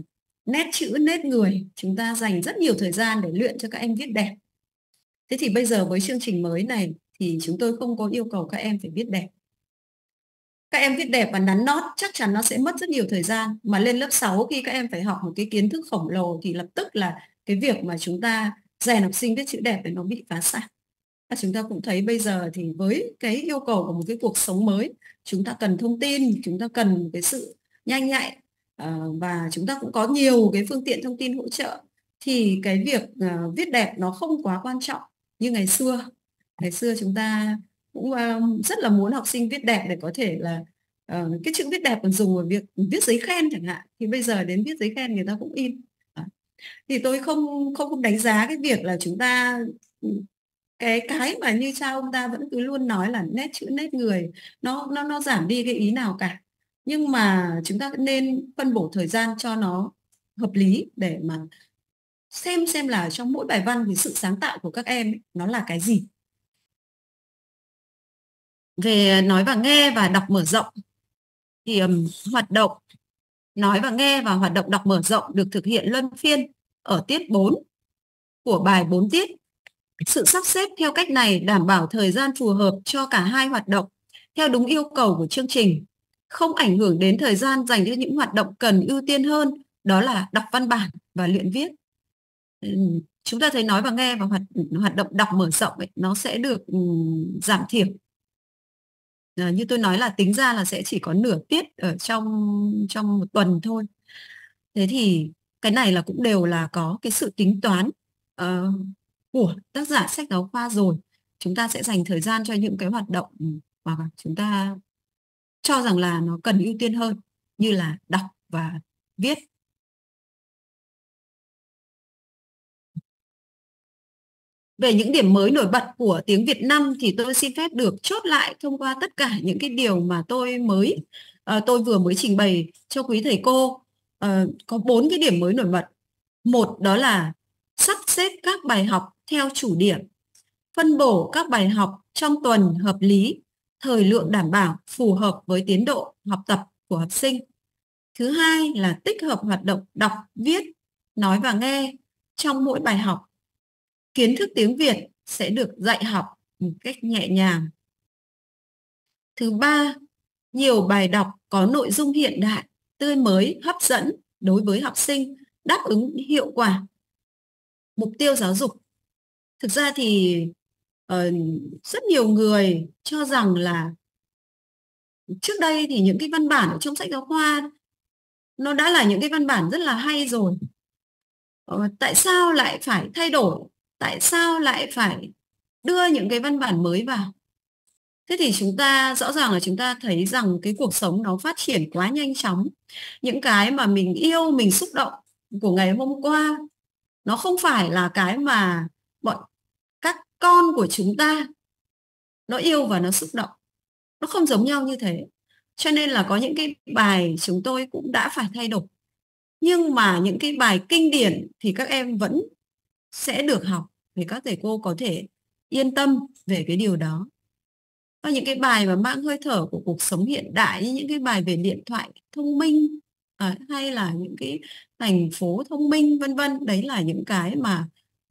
[SPEAKER 1] nét chữ, nét người, chúng ta dành rất nhiều thời gian để luyện cho các em viết đẹp. Thế thì bây giờ với chương trình mới này thì chúng tôi không có yêu cầu các em phải viết đẹp các em viết đẹp và nắn nót chắc chắn nó sẽ mất rất nhiều thời gian mà lên lớp 6 khi các em phải học một cái kiến thức khổng lồ thì lập tức là cái việc mà chúng ta rèn học sinh viết chữ đẹp thì nó bị phá sản và chúng ta cũng thấy bây giờ thì với cái yêu cầu của một cái cuộc sống mới chúng ta cần thông tin chúng ta cần cái sự nhanh nhạy ờ, và chúng ta cũng có nhiều cái phương tiện thông tin hỗ trợ thì cái việc ờ, viết đẹp nó không quá quan trọng như ngày xưa ngày xưa chúng ta cũng ờ, rất là muốn học sinh viết đẹp để có thể là ờ, cái chữ viết đẹp còn dùng ở việc viết giấy khen chẳng hạn thì bây giờ đến viết giấy khen người ta cũng in thì tôi không không không đánh giá cái việc là chúng ta ừ, cái cái mà như cha ông ta vẫn cứ luôn nói là nét chữ nét người nó nó nó giảm đi cái ý nào cả nhưng mà chúng ta nên phân bổ thời gian cho nó hợp lý để mà xem xem là trong mỗi bài văn thì sự sáng tạo của các em nó là cái gì về nói và nghe và đọc mở rộng thì um, hoạt động nói và nghe và hoạt động đọc mở rộng được thực hiện luân phiên ở tiết 4 của bài 4 tiết. Sự sắp xếp theo cách này đảm bảo thời gian phù hợp cho cả hai hoạt động theo đúng yêu cầu của chương trình, không ảnh hưởng đến thời gian dành cho những hoạt động cần ưu tiên hơn, đó là đọc văn bản và luyện viết. Chúng ta thấy nói và nghe và hoạt, hoạt động đọc mở rộng ấy, nó sẽ được um, giảm thiểu à, như tôi nói là tính ra là sẽ chỉ có nửa tiết ở trong trong một tuần thôi thế thì cái này là cũng đều là có cái sự tính toán uh, của tác giả sách giáo khoa rồi chúng ta sẽ dành thời gian cho những cái hoạt động mà chúng ta cho rằng là nó cần ưu tiên hơn như là đọc
[SPEAKER 2] và viết
[SPEAKER 1] về những điểm mới nổi bật của tiếng Việt Nam thì tôi xin phép được chốt lại thông qua tất cả những cái điều mà tôi mới ờ, tôi vừa mới trình bày cho quý thầy cô ờ, có bốn cái điểm mới nổi bật một đó là sắp xếp các bài học theo chủ điểm phân bổ các bài học trong tuần hợp lý thời lượng đảm bảo phù hợp với tiến độ học tập của học sinh thứ hai là tích hợp hoạt động đọc viết nói và nghe trong mỗi bài học kiến thức tiếng Việt sẽ được dạy học một cách nhẹ nhàng. Thứ ba, nhiều bài đọc có nội dung hiện đại, tươi mới, hấp dẫn đối với học sinh, đáp ứng hiệu quả mục tiêu giáo dục. Thực ra thì uh, rất nhiều người cho rằng là trước đây thì những cái văn bản ở trong sách giáo khoa nó đã là những cái văn bản rất là hay rồi. Ờ, tại sao lại phải thay đổi tại sao lại phải đưa những cái văn bản mới vào thế thì chúng ta rõ ràng là chúng ta thấy rằng cái cuộc sống nó phát triển quá nhanh chóng những cái mà mình yêu mình xúc động của ngày hôm qua nó không phải là cái mà bọn các con của chúng ta nó yêu và nó xúc động nó không giống nhau như thế cho nên là có những cái bài chúng tôi cũng đã phải thay đổi nhưng mà những cái bài kinh điển thì các em vẫn sẽ được học thì các thầy cô có thể yên tâm về cái điều đó và những cái bài mà mang hơi thở của cuộc sống hiện đại như những cái bài về điện thoại thông minh à, hay là những cái thành phố thông minh vân vân đấy là những cái mà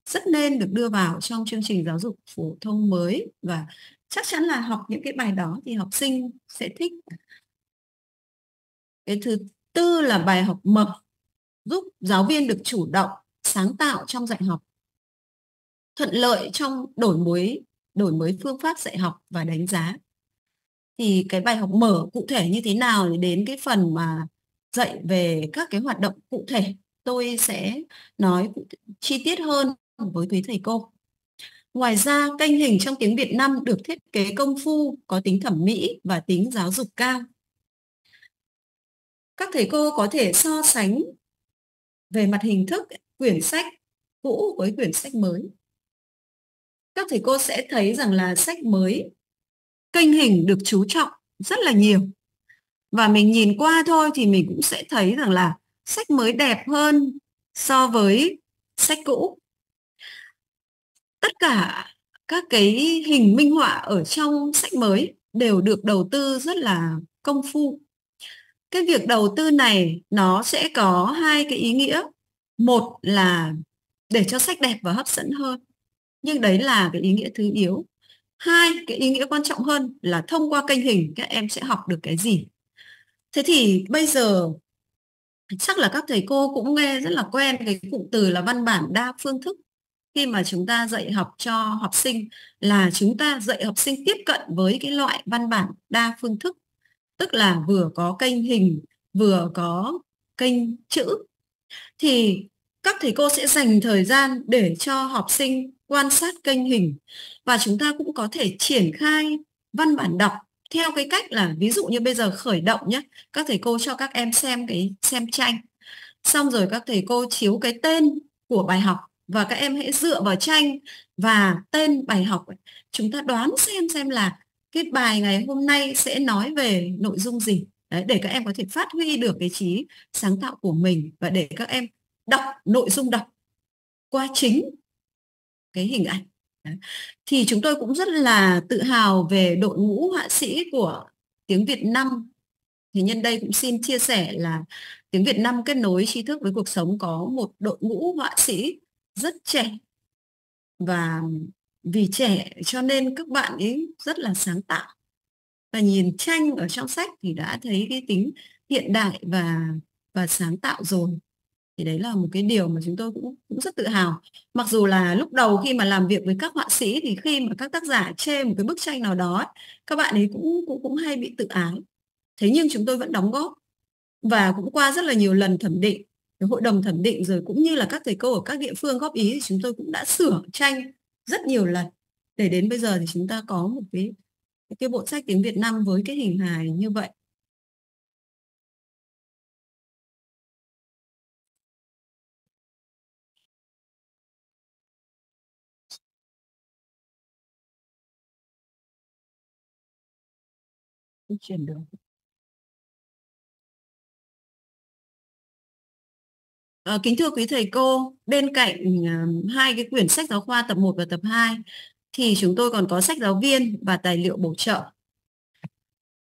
[SPEAKER 1] rất nên được đưa vào trong chương trình giáo dục phổ thông mới và chắc chắn là học những cái bài đó thì học sinh sẽ thích cái thứ tư là bài học mập giúp giáo viên được chủ động sáng tạo trong dạy học thuận lợi trong đổi mới đổi mới phương pháp dạy học và đánh giá thì cái bài học mở cụ thể như thế nào thì đến cái phần mà dạy về các cái hoạt động cụ thể tôi sẽ nói chi tiết hơn với quý thầy cô ngoài ra kênh hình trong tiếng việt nam được thiết kế công phu có tính thẩm mỹ và tính giáo dục cao các thầy cô có thể so sánh về mặt hình thức quyển sách cũ với quyển sách mới các thầy cô sẽ thấy rằng là sách mới kênh hình được chú trọng rất là nhiều và mình nhìn qua thôi thì mình cũng sẽ thấy rằng là sách mới đẹp hơn so với sách cũ tất cả các cái hình minh họa ở trong sách mới đều được đầu tư rất là công phu cái việc đầu tư này nó sẽ có hai cái ý nghĩa một là để cho sách đẹp và hấp dẫn hơn nhưng đấy là cái ý nghĩa thứ yếu hai cái ý nghĩa quan trọng hơn là thông qua kênh hình các em sẽ học được cái gì thế thì bây giờ chắc là các thầy cô cũng nghe rất là quen cái cụm từ là văn bản đa phương thức khi mà chúng ta dạy học cho học sinh là chúng ta dạy học sinh tiếp cận với cái loại văn bản đa phương thức tức là vừa có kênh hình vừa có kênh chữ thì các thầy cô sẽ dành thời gian để cho học sinh quan sát kênh hình và chúng ta cũng có thể triển khai văn bản đọc theo cái cách là ví dụ như bây giờ khởi động nhé các thầy cô cho các em xem cái xem tranh xong rồi các thầy cô chiếu cái tên của bài học và các em hãy dựa vào tranh và tên bài học chúng ta đoán xem xem là cái bài ngày hôm nay sẽ nói về nội dung gì Đấy, để các em có thể phát huy được cái trí sáng tạo của mình và để các em đọc nội dung đọc qua chính cái hình ảnh thì chúng tôi cũng rất là tự hào về đội ngũ họa sĩ của tiếng Việt Nam thì nhân đây cũng xin chia sẻ là tiếng Việt Nam kết nối tri thức với cuộc sống có một đội ngũ họa sĩ rất trẻ và vì trẻ cho nên các bạn ấy rất là sáng tạo và nhìn tranh ở trong sách thì đã thấy cái tính hiện đại và và sáng tạo rồi thì đấy là một cái điều mà chúng tôi cũng cũng rất tự hào mặc dù là lúc đầu khi mà làm việc với các họa sĩ thì khi mà các tác giả chê một cái bức tranh nào đó các bạn ấy cũng cũng cũng hay bị tự ái thế nhưng chúng tôi vẫn đóng góp và cũng qua rất là nhiều lần thẩm định hội đồng thẩm định rồi cũng như là các thầy cô ở các địa phương góp ý thì chúng tôi cũng đã sửa tranh rất nhiều lần để đến bây giờ thì chúng ta có một cái cái bộ sách tiếng Việt Nam với cái hình hài như vậy di chuyển được À, ờ, kính thưa quý thầy cô, bên cạnh uh, hai cái quyển sách giáo khoa tập 1 và tập 2 thì chúng tôi còn có sách giáo viên và tài liệu bổ trợ.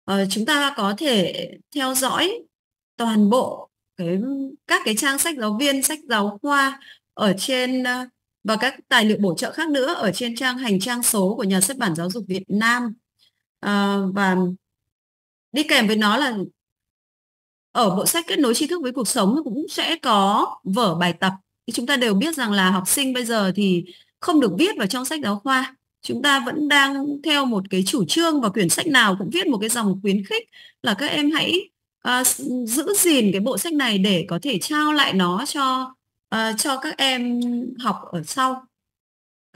[SPEAKER 1] À, chúng ta có thể theo dõi toàn bộ cái các cái trang sách giáo viên, sách giáo khoa ở trên uh, và các tài liệu bổ trợ khác nữa ở trên trang hành trang số của nhà xuất bản giáo dục Việt Nam. À, và đi kèm với nó là ở bộ sách kết nối tri thức với cuộc sống cũng sẽ có vở bài tập chúng ta đều biết rằng là học sinh bây giờ thì không được viết vào trong sách giáo khoa chúng ta vẫn đang theo một cái chủ trương và quyển sách nào cũng viết một cái dòng khuyến khích là các em hãy uh, giữ gìn cái bộ sách này để có thể trao lại nó cho uh, cho các em học ở sau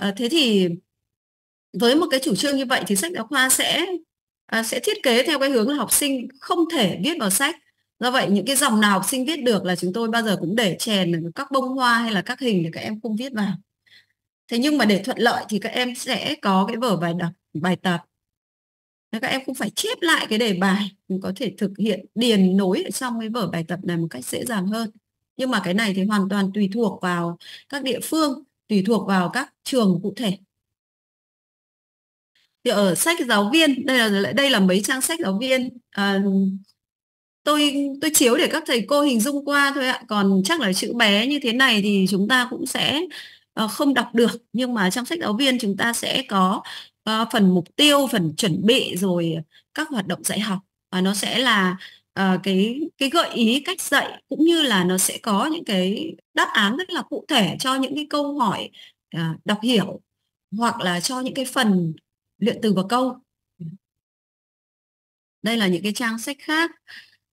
[SPEAKER 1] uh, thế thì với một cái chủ trương như vậy thì sách giáo khoa sẽ à, sẽ thiết kế theo cái hướng là học sinh không thể viết vào sách do vậy những cái dòng nào học sinh viết được là chúng tôi bao giờ cũng để chèn các bông hoa hay là các hình để các em không viết vào thế nhưng mà để thuận lợi thì các em sẽ có cái vở bài đọc bài tập các em cũng phải chép lại cái đề bài mình có thể thực hiện điền nối ở trong cái vở bài tập này một cách dễ dàng hơn nhưng mà cái này thì hoàn toàn tùy thuộc vào các địa phương tùy thuộc vào các trường cụ thể thì ở sách giáo viên đây là đây là mấy trang sách giáo viên à, tôi tôi chiếu để các thầy cô hình dung qua thôi ạ còn chắc là chữ bé như thế này thì chúng ta cũng sẽ uh, không đọc được nhưng mà trong sách giáo viên chúng ta sẽ có uh, phần mục tiêu phần chuẩn bị rồi các hoạt động dạy học và nó sẽ là uh, cái cái gợi ý cách dạy cũng như là nó sẽ có những cái đáp án rất là cụ thể cho những cái câu hỏi uh, đọc hiểu hoặc là cho những cái phần luyện từ và câu đây là những cái trang sách khác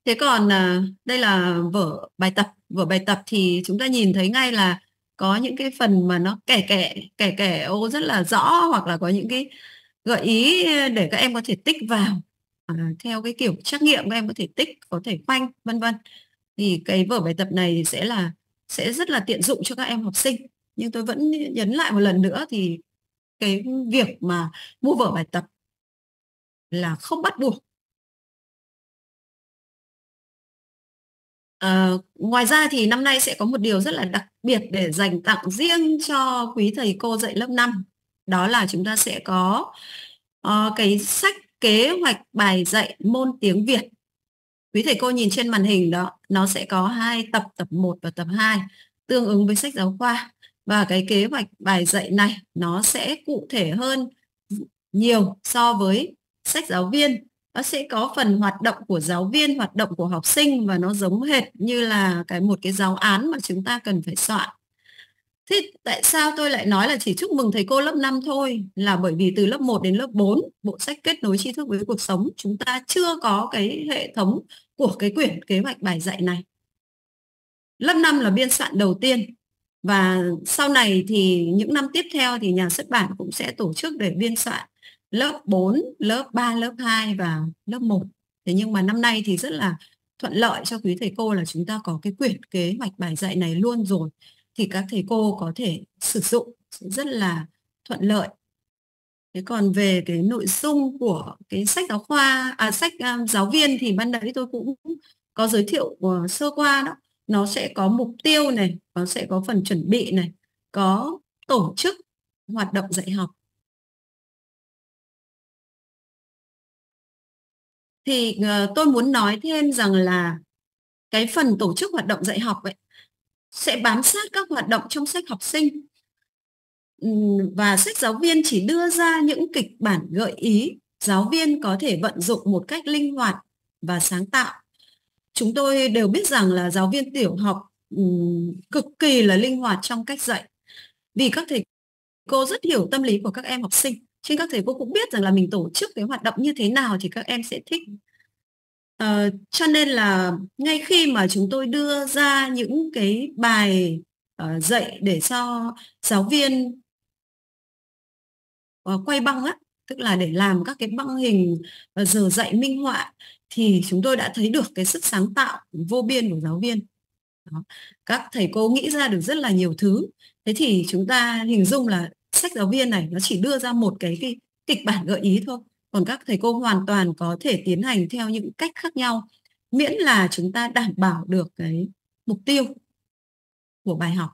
[SPEAKER 1] thế còn à, đây là vở bài tập vở bài tập thì chúng ta nhìn thấy ngay là có những cái phần mà nó kẻ kẻ kẻ kẻ ô rất là rõ hoặc là có những cái gợi ý để các em có thể tích vào à, theo cái kiểu trắc nghiệm các em có thể tích có thể khoanh vân vân thì cái vở bài tập này sẽ là sẽ rất là tiện dụng cho các em học sinh nhưng tôi vẫn nhấn lại một lần nữa thì cái việc mà mua vở bài tập là
[SPEAKER 2] không bắt buộc À,
[SPEAKER 1] ngoài ra thì năm nay sẽ có một điều rất là đặc biệt để dành tặng riêng cho quý thầy cô dạy lớp 5. Đó là chúng ta sẽ có uh, cái sách kế hoạch bài dạy môn tiếng Việt. Quý thầy cô nhìn trên màn hình đó, nó sẽ có hai tập tập 1 và tập 2 tương ứng với sách giáo khoa và cái kế hoạch bài dạy này nó sẽ cụ thể hơn nhiều so với sách giáo viên nó sẽ có phần hoạt động của giáo viên hoạt động của học sinh và nó giống hệt như là cái một cái giáo án mà chúng ta cần phải soạn Thế tại sao tôi lại nói là chỉ chúc mừng thầy cô lớp 5 thôi? Là bởi vì từ lớp 1 đến lớp 4, bộ sách kết nối tri thức với cuộc sống, chúng ta chưa có cái hệ thống của cái quyển kế hoạch bài dạy này. Lớp 5 là biên soạn đầu tiên, và sau này thì những năm tiếp theo thì nhà xuất bản cũng sẽ tổ chức để biên soạn lớp 4, lớp 3, lớp 2 và lớp 1. Thế nhưng mà năm nay thì rất là thuận lợi cho quý thầy cô là chúng ta có cái quyển kế hoạch bài dạy này luôn rồi thì các thầy cô có thể sử dụng rất là thuận lợi. Thế còn về cái nội dung của cái sách giáo khoa à sách um, giáo viên thì ban nãy tôi cũng có giới thiệu uh, sơ qua đó nó sẽ có mục tiêu này nó sẽ có phần chuẩn bị này có tổ chức
[SPEAKER 2] hoạt động dạy học
[SPEAKER 1] thì ờ, tôi muốn nói thêm rằng là cái phần tổ chức hoạt động dạy học ấy sẽ bám sát các hoạt động trong sách học sinh và sách giáo viên chỉ đưa ra những kịch bản gợi ý giáo viên có thể vận dụng một cách linh hoạt và sáng tạo chúng tôi đều biết rằng là giáo viên tiểu học um, cực kỳ là linh hoạt trong cách dạy vì các thầy cô rất hiểu tâm lý của các em học sinh trên các thầy cô cũng biết rằng là mình tổ chức cái hoạt động như thế nào thì các em sẽ thích à, cho nên là ngay khi mà chúng tôi đưa ra những cái bài uh, dạy để cho giáo viên uh, quay băng á tức là để làm các cái băng hình uh, giờ dạy minh họa thì chúng tôi đã thấy được cái sức sáng tạo vô biên của giáo viên Đó. các thầy cô nghĩ ra được rất là nhiều thứ thế thì chúng ta hình dung là sách giáo viên này nó chỉ đưa ra một cái, cái kịch bản gợi ý thôi còn các thầy cô hoàn toàn có thể tiến hành theo những cách khác nhau miễn là chúng ta đảm bảo được cái
[SPEAKER 2] mục tiêu của bài học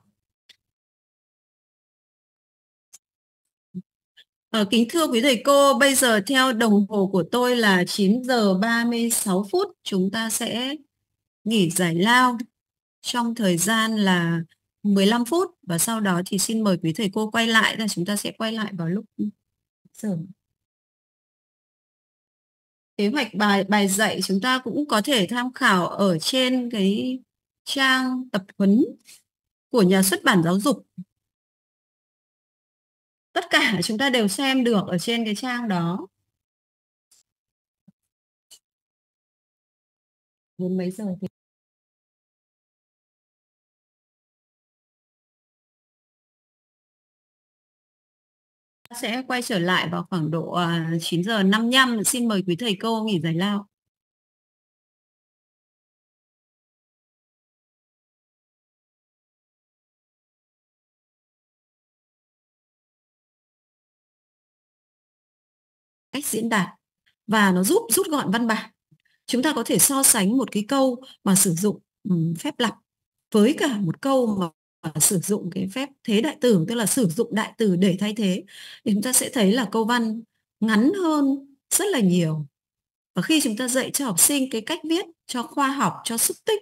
[SPEAKER 1] Ờ, kính thưa quý thầy cô, bây giờ theo đồng hồ của tôi là 9 giờ 36 phút chúng ta sẽ nghỉ giải lao trong thời gian là 15 phút và sau đó thì xin mời quý thầy cô quay lại là chúng ta sẽ quay lại vào lúc giờ. Kế hoạch bài bài dạy chúng ta cũng có thể tham khảo ở trên cái trang tập huấn của nhà xuất bản giáo dục
[SPEAKER 2] tất cả chúng ta đều xem được ở trên cái trang đó đến mấy giờ thì sẽ quay trở lại vào khoảng độ 9 à, giờ 55 xin mời quý thầy cô nghỉ giải lao cách diễn đạt và nó giúp
[SPEAKER 1] rút gọn văn bản. Chúng ta có thể so sánh một cái câu mà sử dụng um, phép lặp với cả một câu mà sử dụng cái phép thế đại từ tức là sử dụng đại từ để thay thế thì chúng ta sẽ thấy là câu văn ngắn hơn rất là nhiều và khi chúng ta dạy cho học sinh cái cách viết cho khoa học cho xúc tích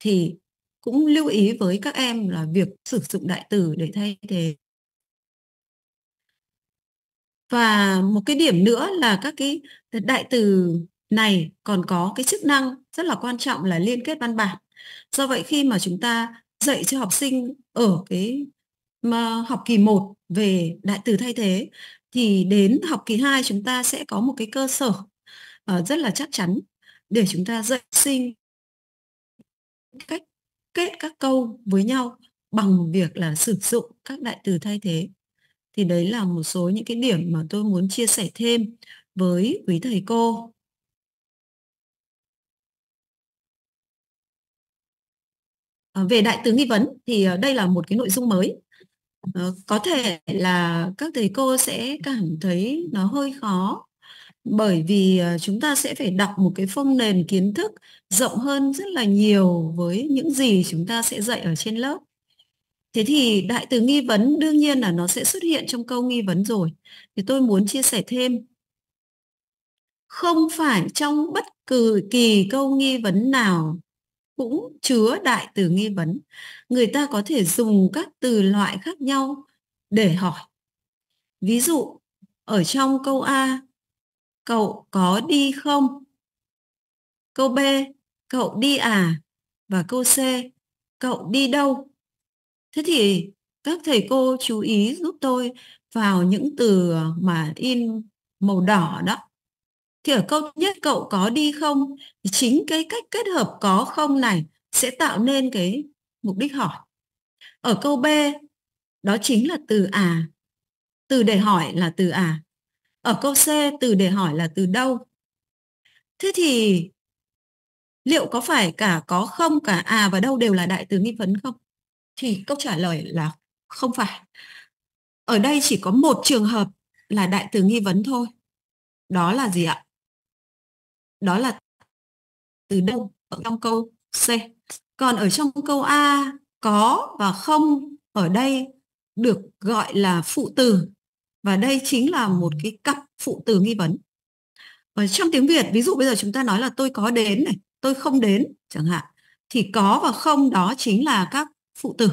[SPEAKER 1] thì cũng lưu ý với các em là việc sử dụng đại từ để thay thế và một cái điểm nữa là các cái đại từ này còn có cái chức năng rất là quan trọng là liên kết văn bản do vậy khi mà chúng ta dạy cho học sinh ở cái mà học kỳ 1 về đại từ thay thế thì đến học kỳ 2 chúng ta sẽ có một cái cơ sở uh, rất là chắc chắn để chúng ta dạy sinh cách kết các câu với nhau bằng việc là sử dụng các đại từ thay thế thì đấy là một số những cái điểm mà tôi muốn chia sẻ thêm với quý thầy cô à, về đại tướng nghi vấn thì à, đây là một cái nội dung mới à, có thể là các thầy cô sẽ cảm thấy nó hơi khó bởi vì à, chúng ta sẽ phải đọc một cái phong nền kiến thức rộng hơn rất là nhiều với những gì chúng ta sẽ dạy ở trên lớp Thế thì đại từ nghi vấn đương nhiên là nó sẽ xuất hiện trong câu nghi vấn rồi. Thì tôi muốn chia sẻ thêm. Không phải trong bất cứ kỳ câu nghi vấn nào cũng chứa đại từ nghi vấn. Người ta có thể dùng các từ loại khác nhau để hỏi. Ví dụ, ở trong câu A, cậu có đi không? Câu B, cậu đi à? Và câu C, cậu đi đâu? Thế thì các thầy cô chú ý giúp tôi vào những từ ờ, mà in màu đỏ đó. Thì ở câu nhất cậu có đi không? chính cái cách kết hợp có không này sẽ tạo nên cái mục đích hỏi. Ở câu B đó chính là từ à. Từ để hỏi là từ à. Ở câu C từ để hỏi là từ đâu? Thế thì liệu có phải cả có không cả à và đâu đều là đại từ nghi vấn không? thì câu trả lời là không phải ở đây chỉ có một trường hợp là đại từ nghi vấn thôi đó là gì ạ đó là từ đâu ở trong câu c còn ở trong câu a có và không ở đây được gọi là phụ từ và đây chính là một cái cặp phụ từ nghi vấn ở trong tiếng việt ví dụ bây giờ chúng ta nói là tôi có đến này tôi không đến chẳng hạn thì có và không đó chính là các phụ tử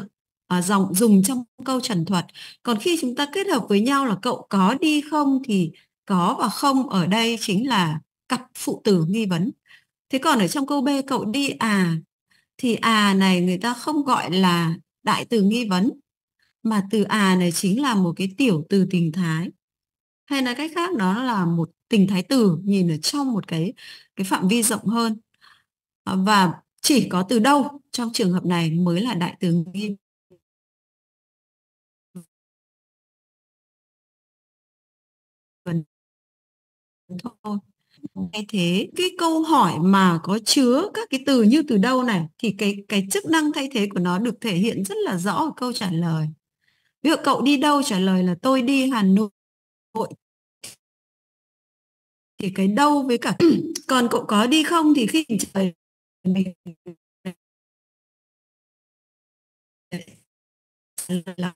[SPEAKER 1] à, dòng dùng trong câu trần thuật còn khi chúng ta kết hợp với nhau là cậu có đi không thì có và không ở đây chính là cặp phụ tử nghi vấn thế còn ở trong câu b cậu đi à thì à này người ta không gọi là đại từ nghi vấn mà từ à này chính là một cái tiểu từ tình thái hay nói cách khác nó là một tình thái từ nhìn ở trong một cái cái phạm vi rộng hơn à, và chỉ có từ đâu trong trường hợp
[SPEAKER 2] này mới là đại tướng nghiêm thôi thay
[SPEAKER 1] thế cái câu hỏi mà có chứa các cái từ như từ đâu này thì cái cái chức năng thay thế của nó được thể hiện rất là rõ ở câu trả lời ví dụ cậu đi đâu trả lời là tôi đi hà nội thì cái đâu với cả
[SPEAKER 2] còn cậu có đi không thì khi trời allow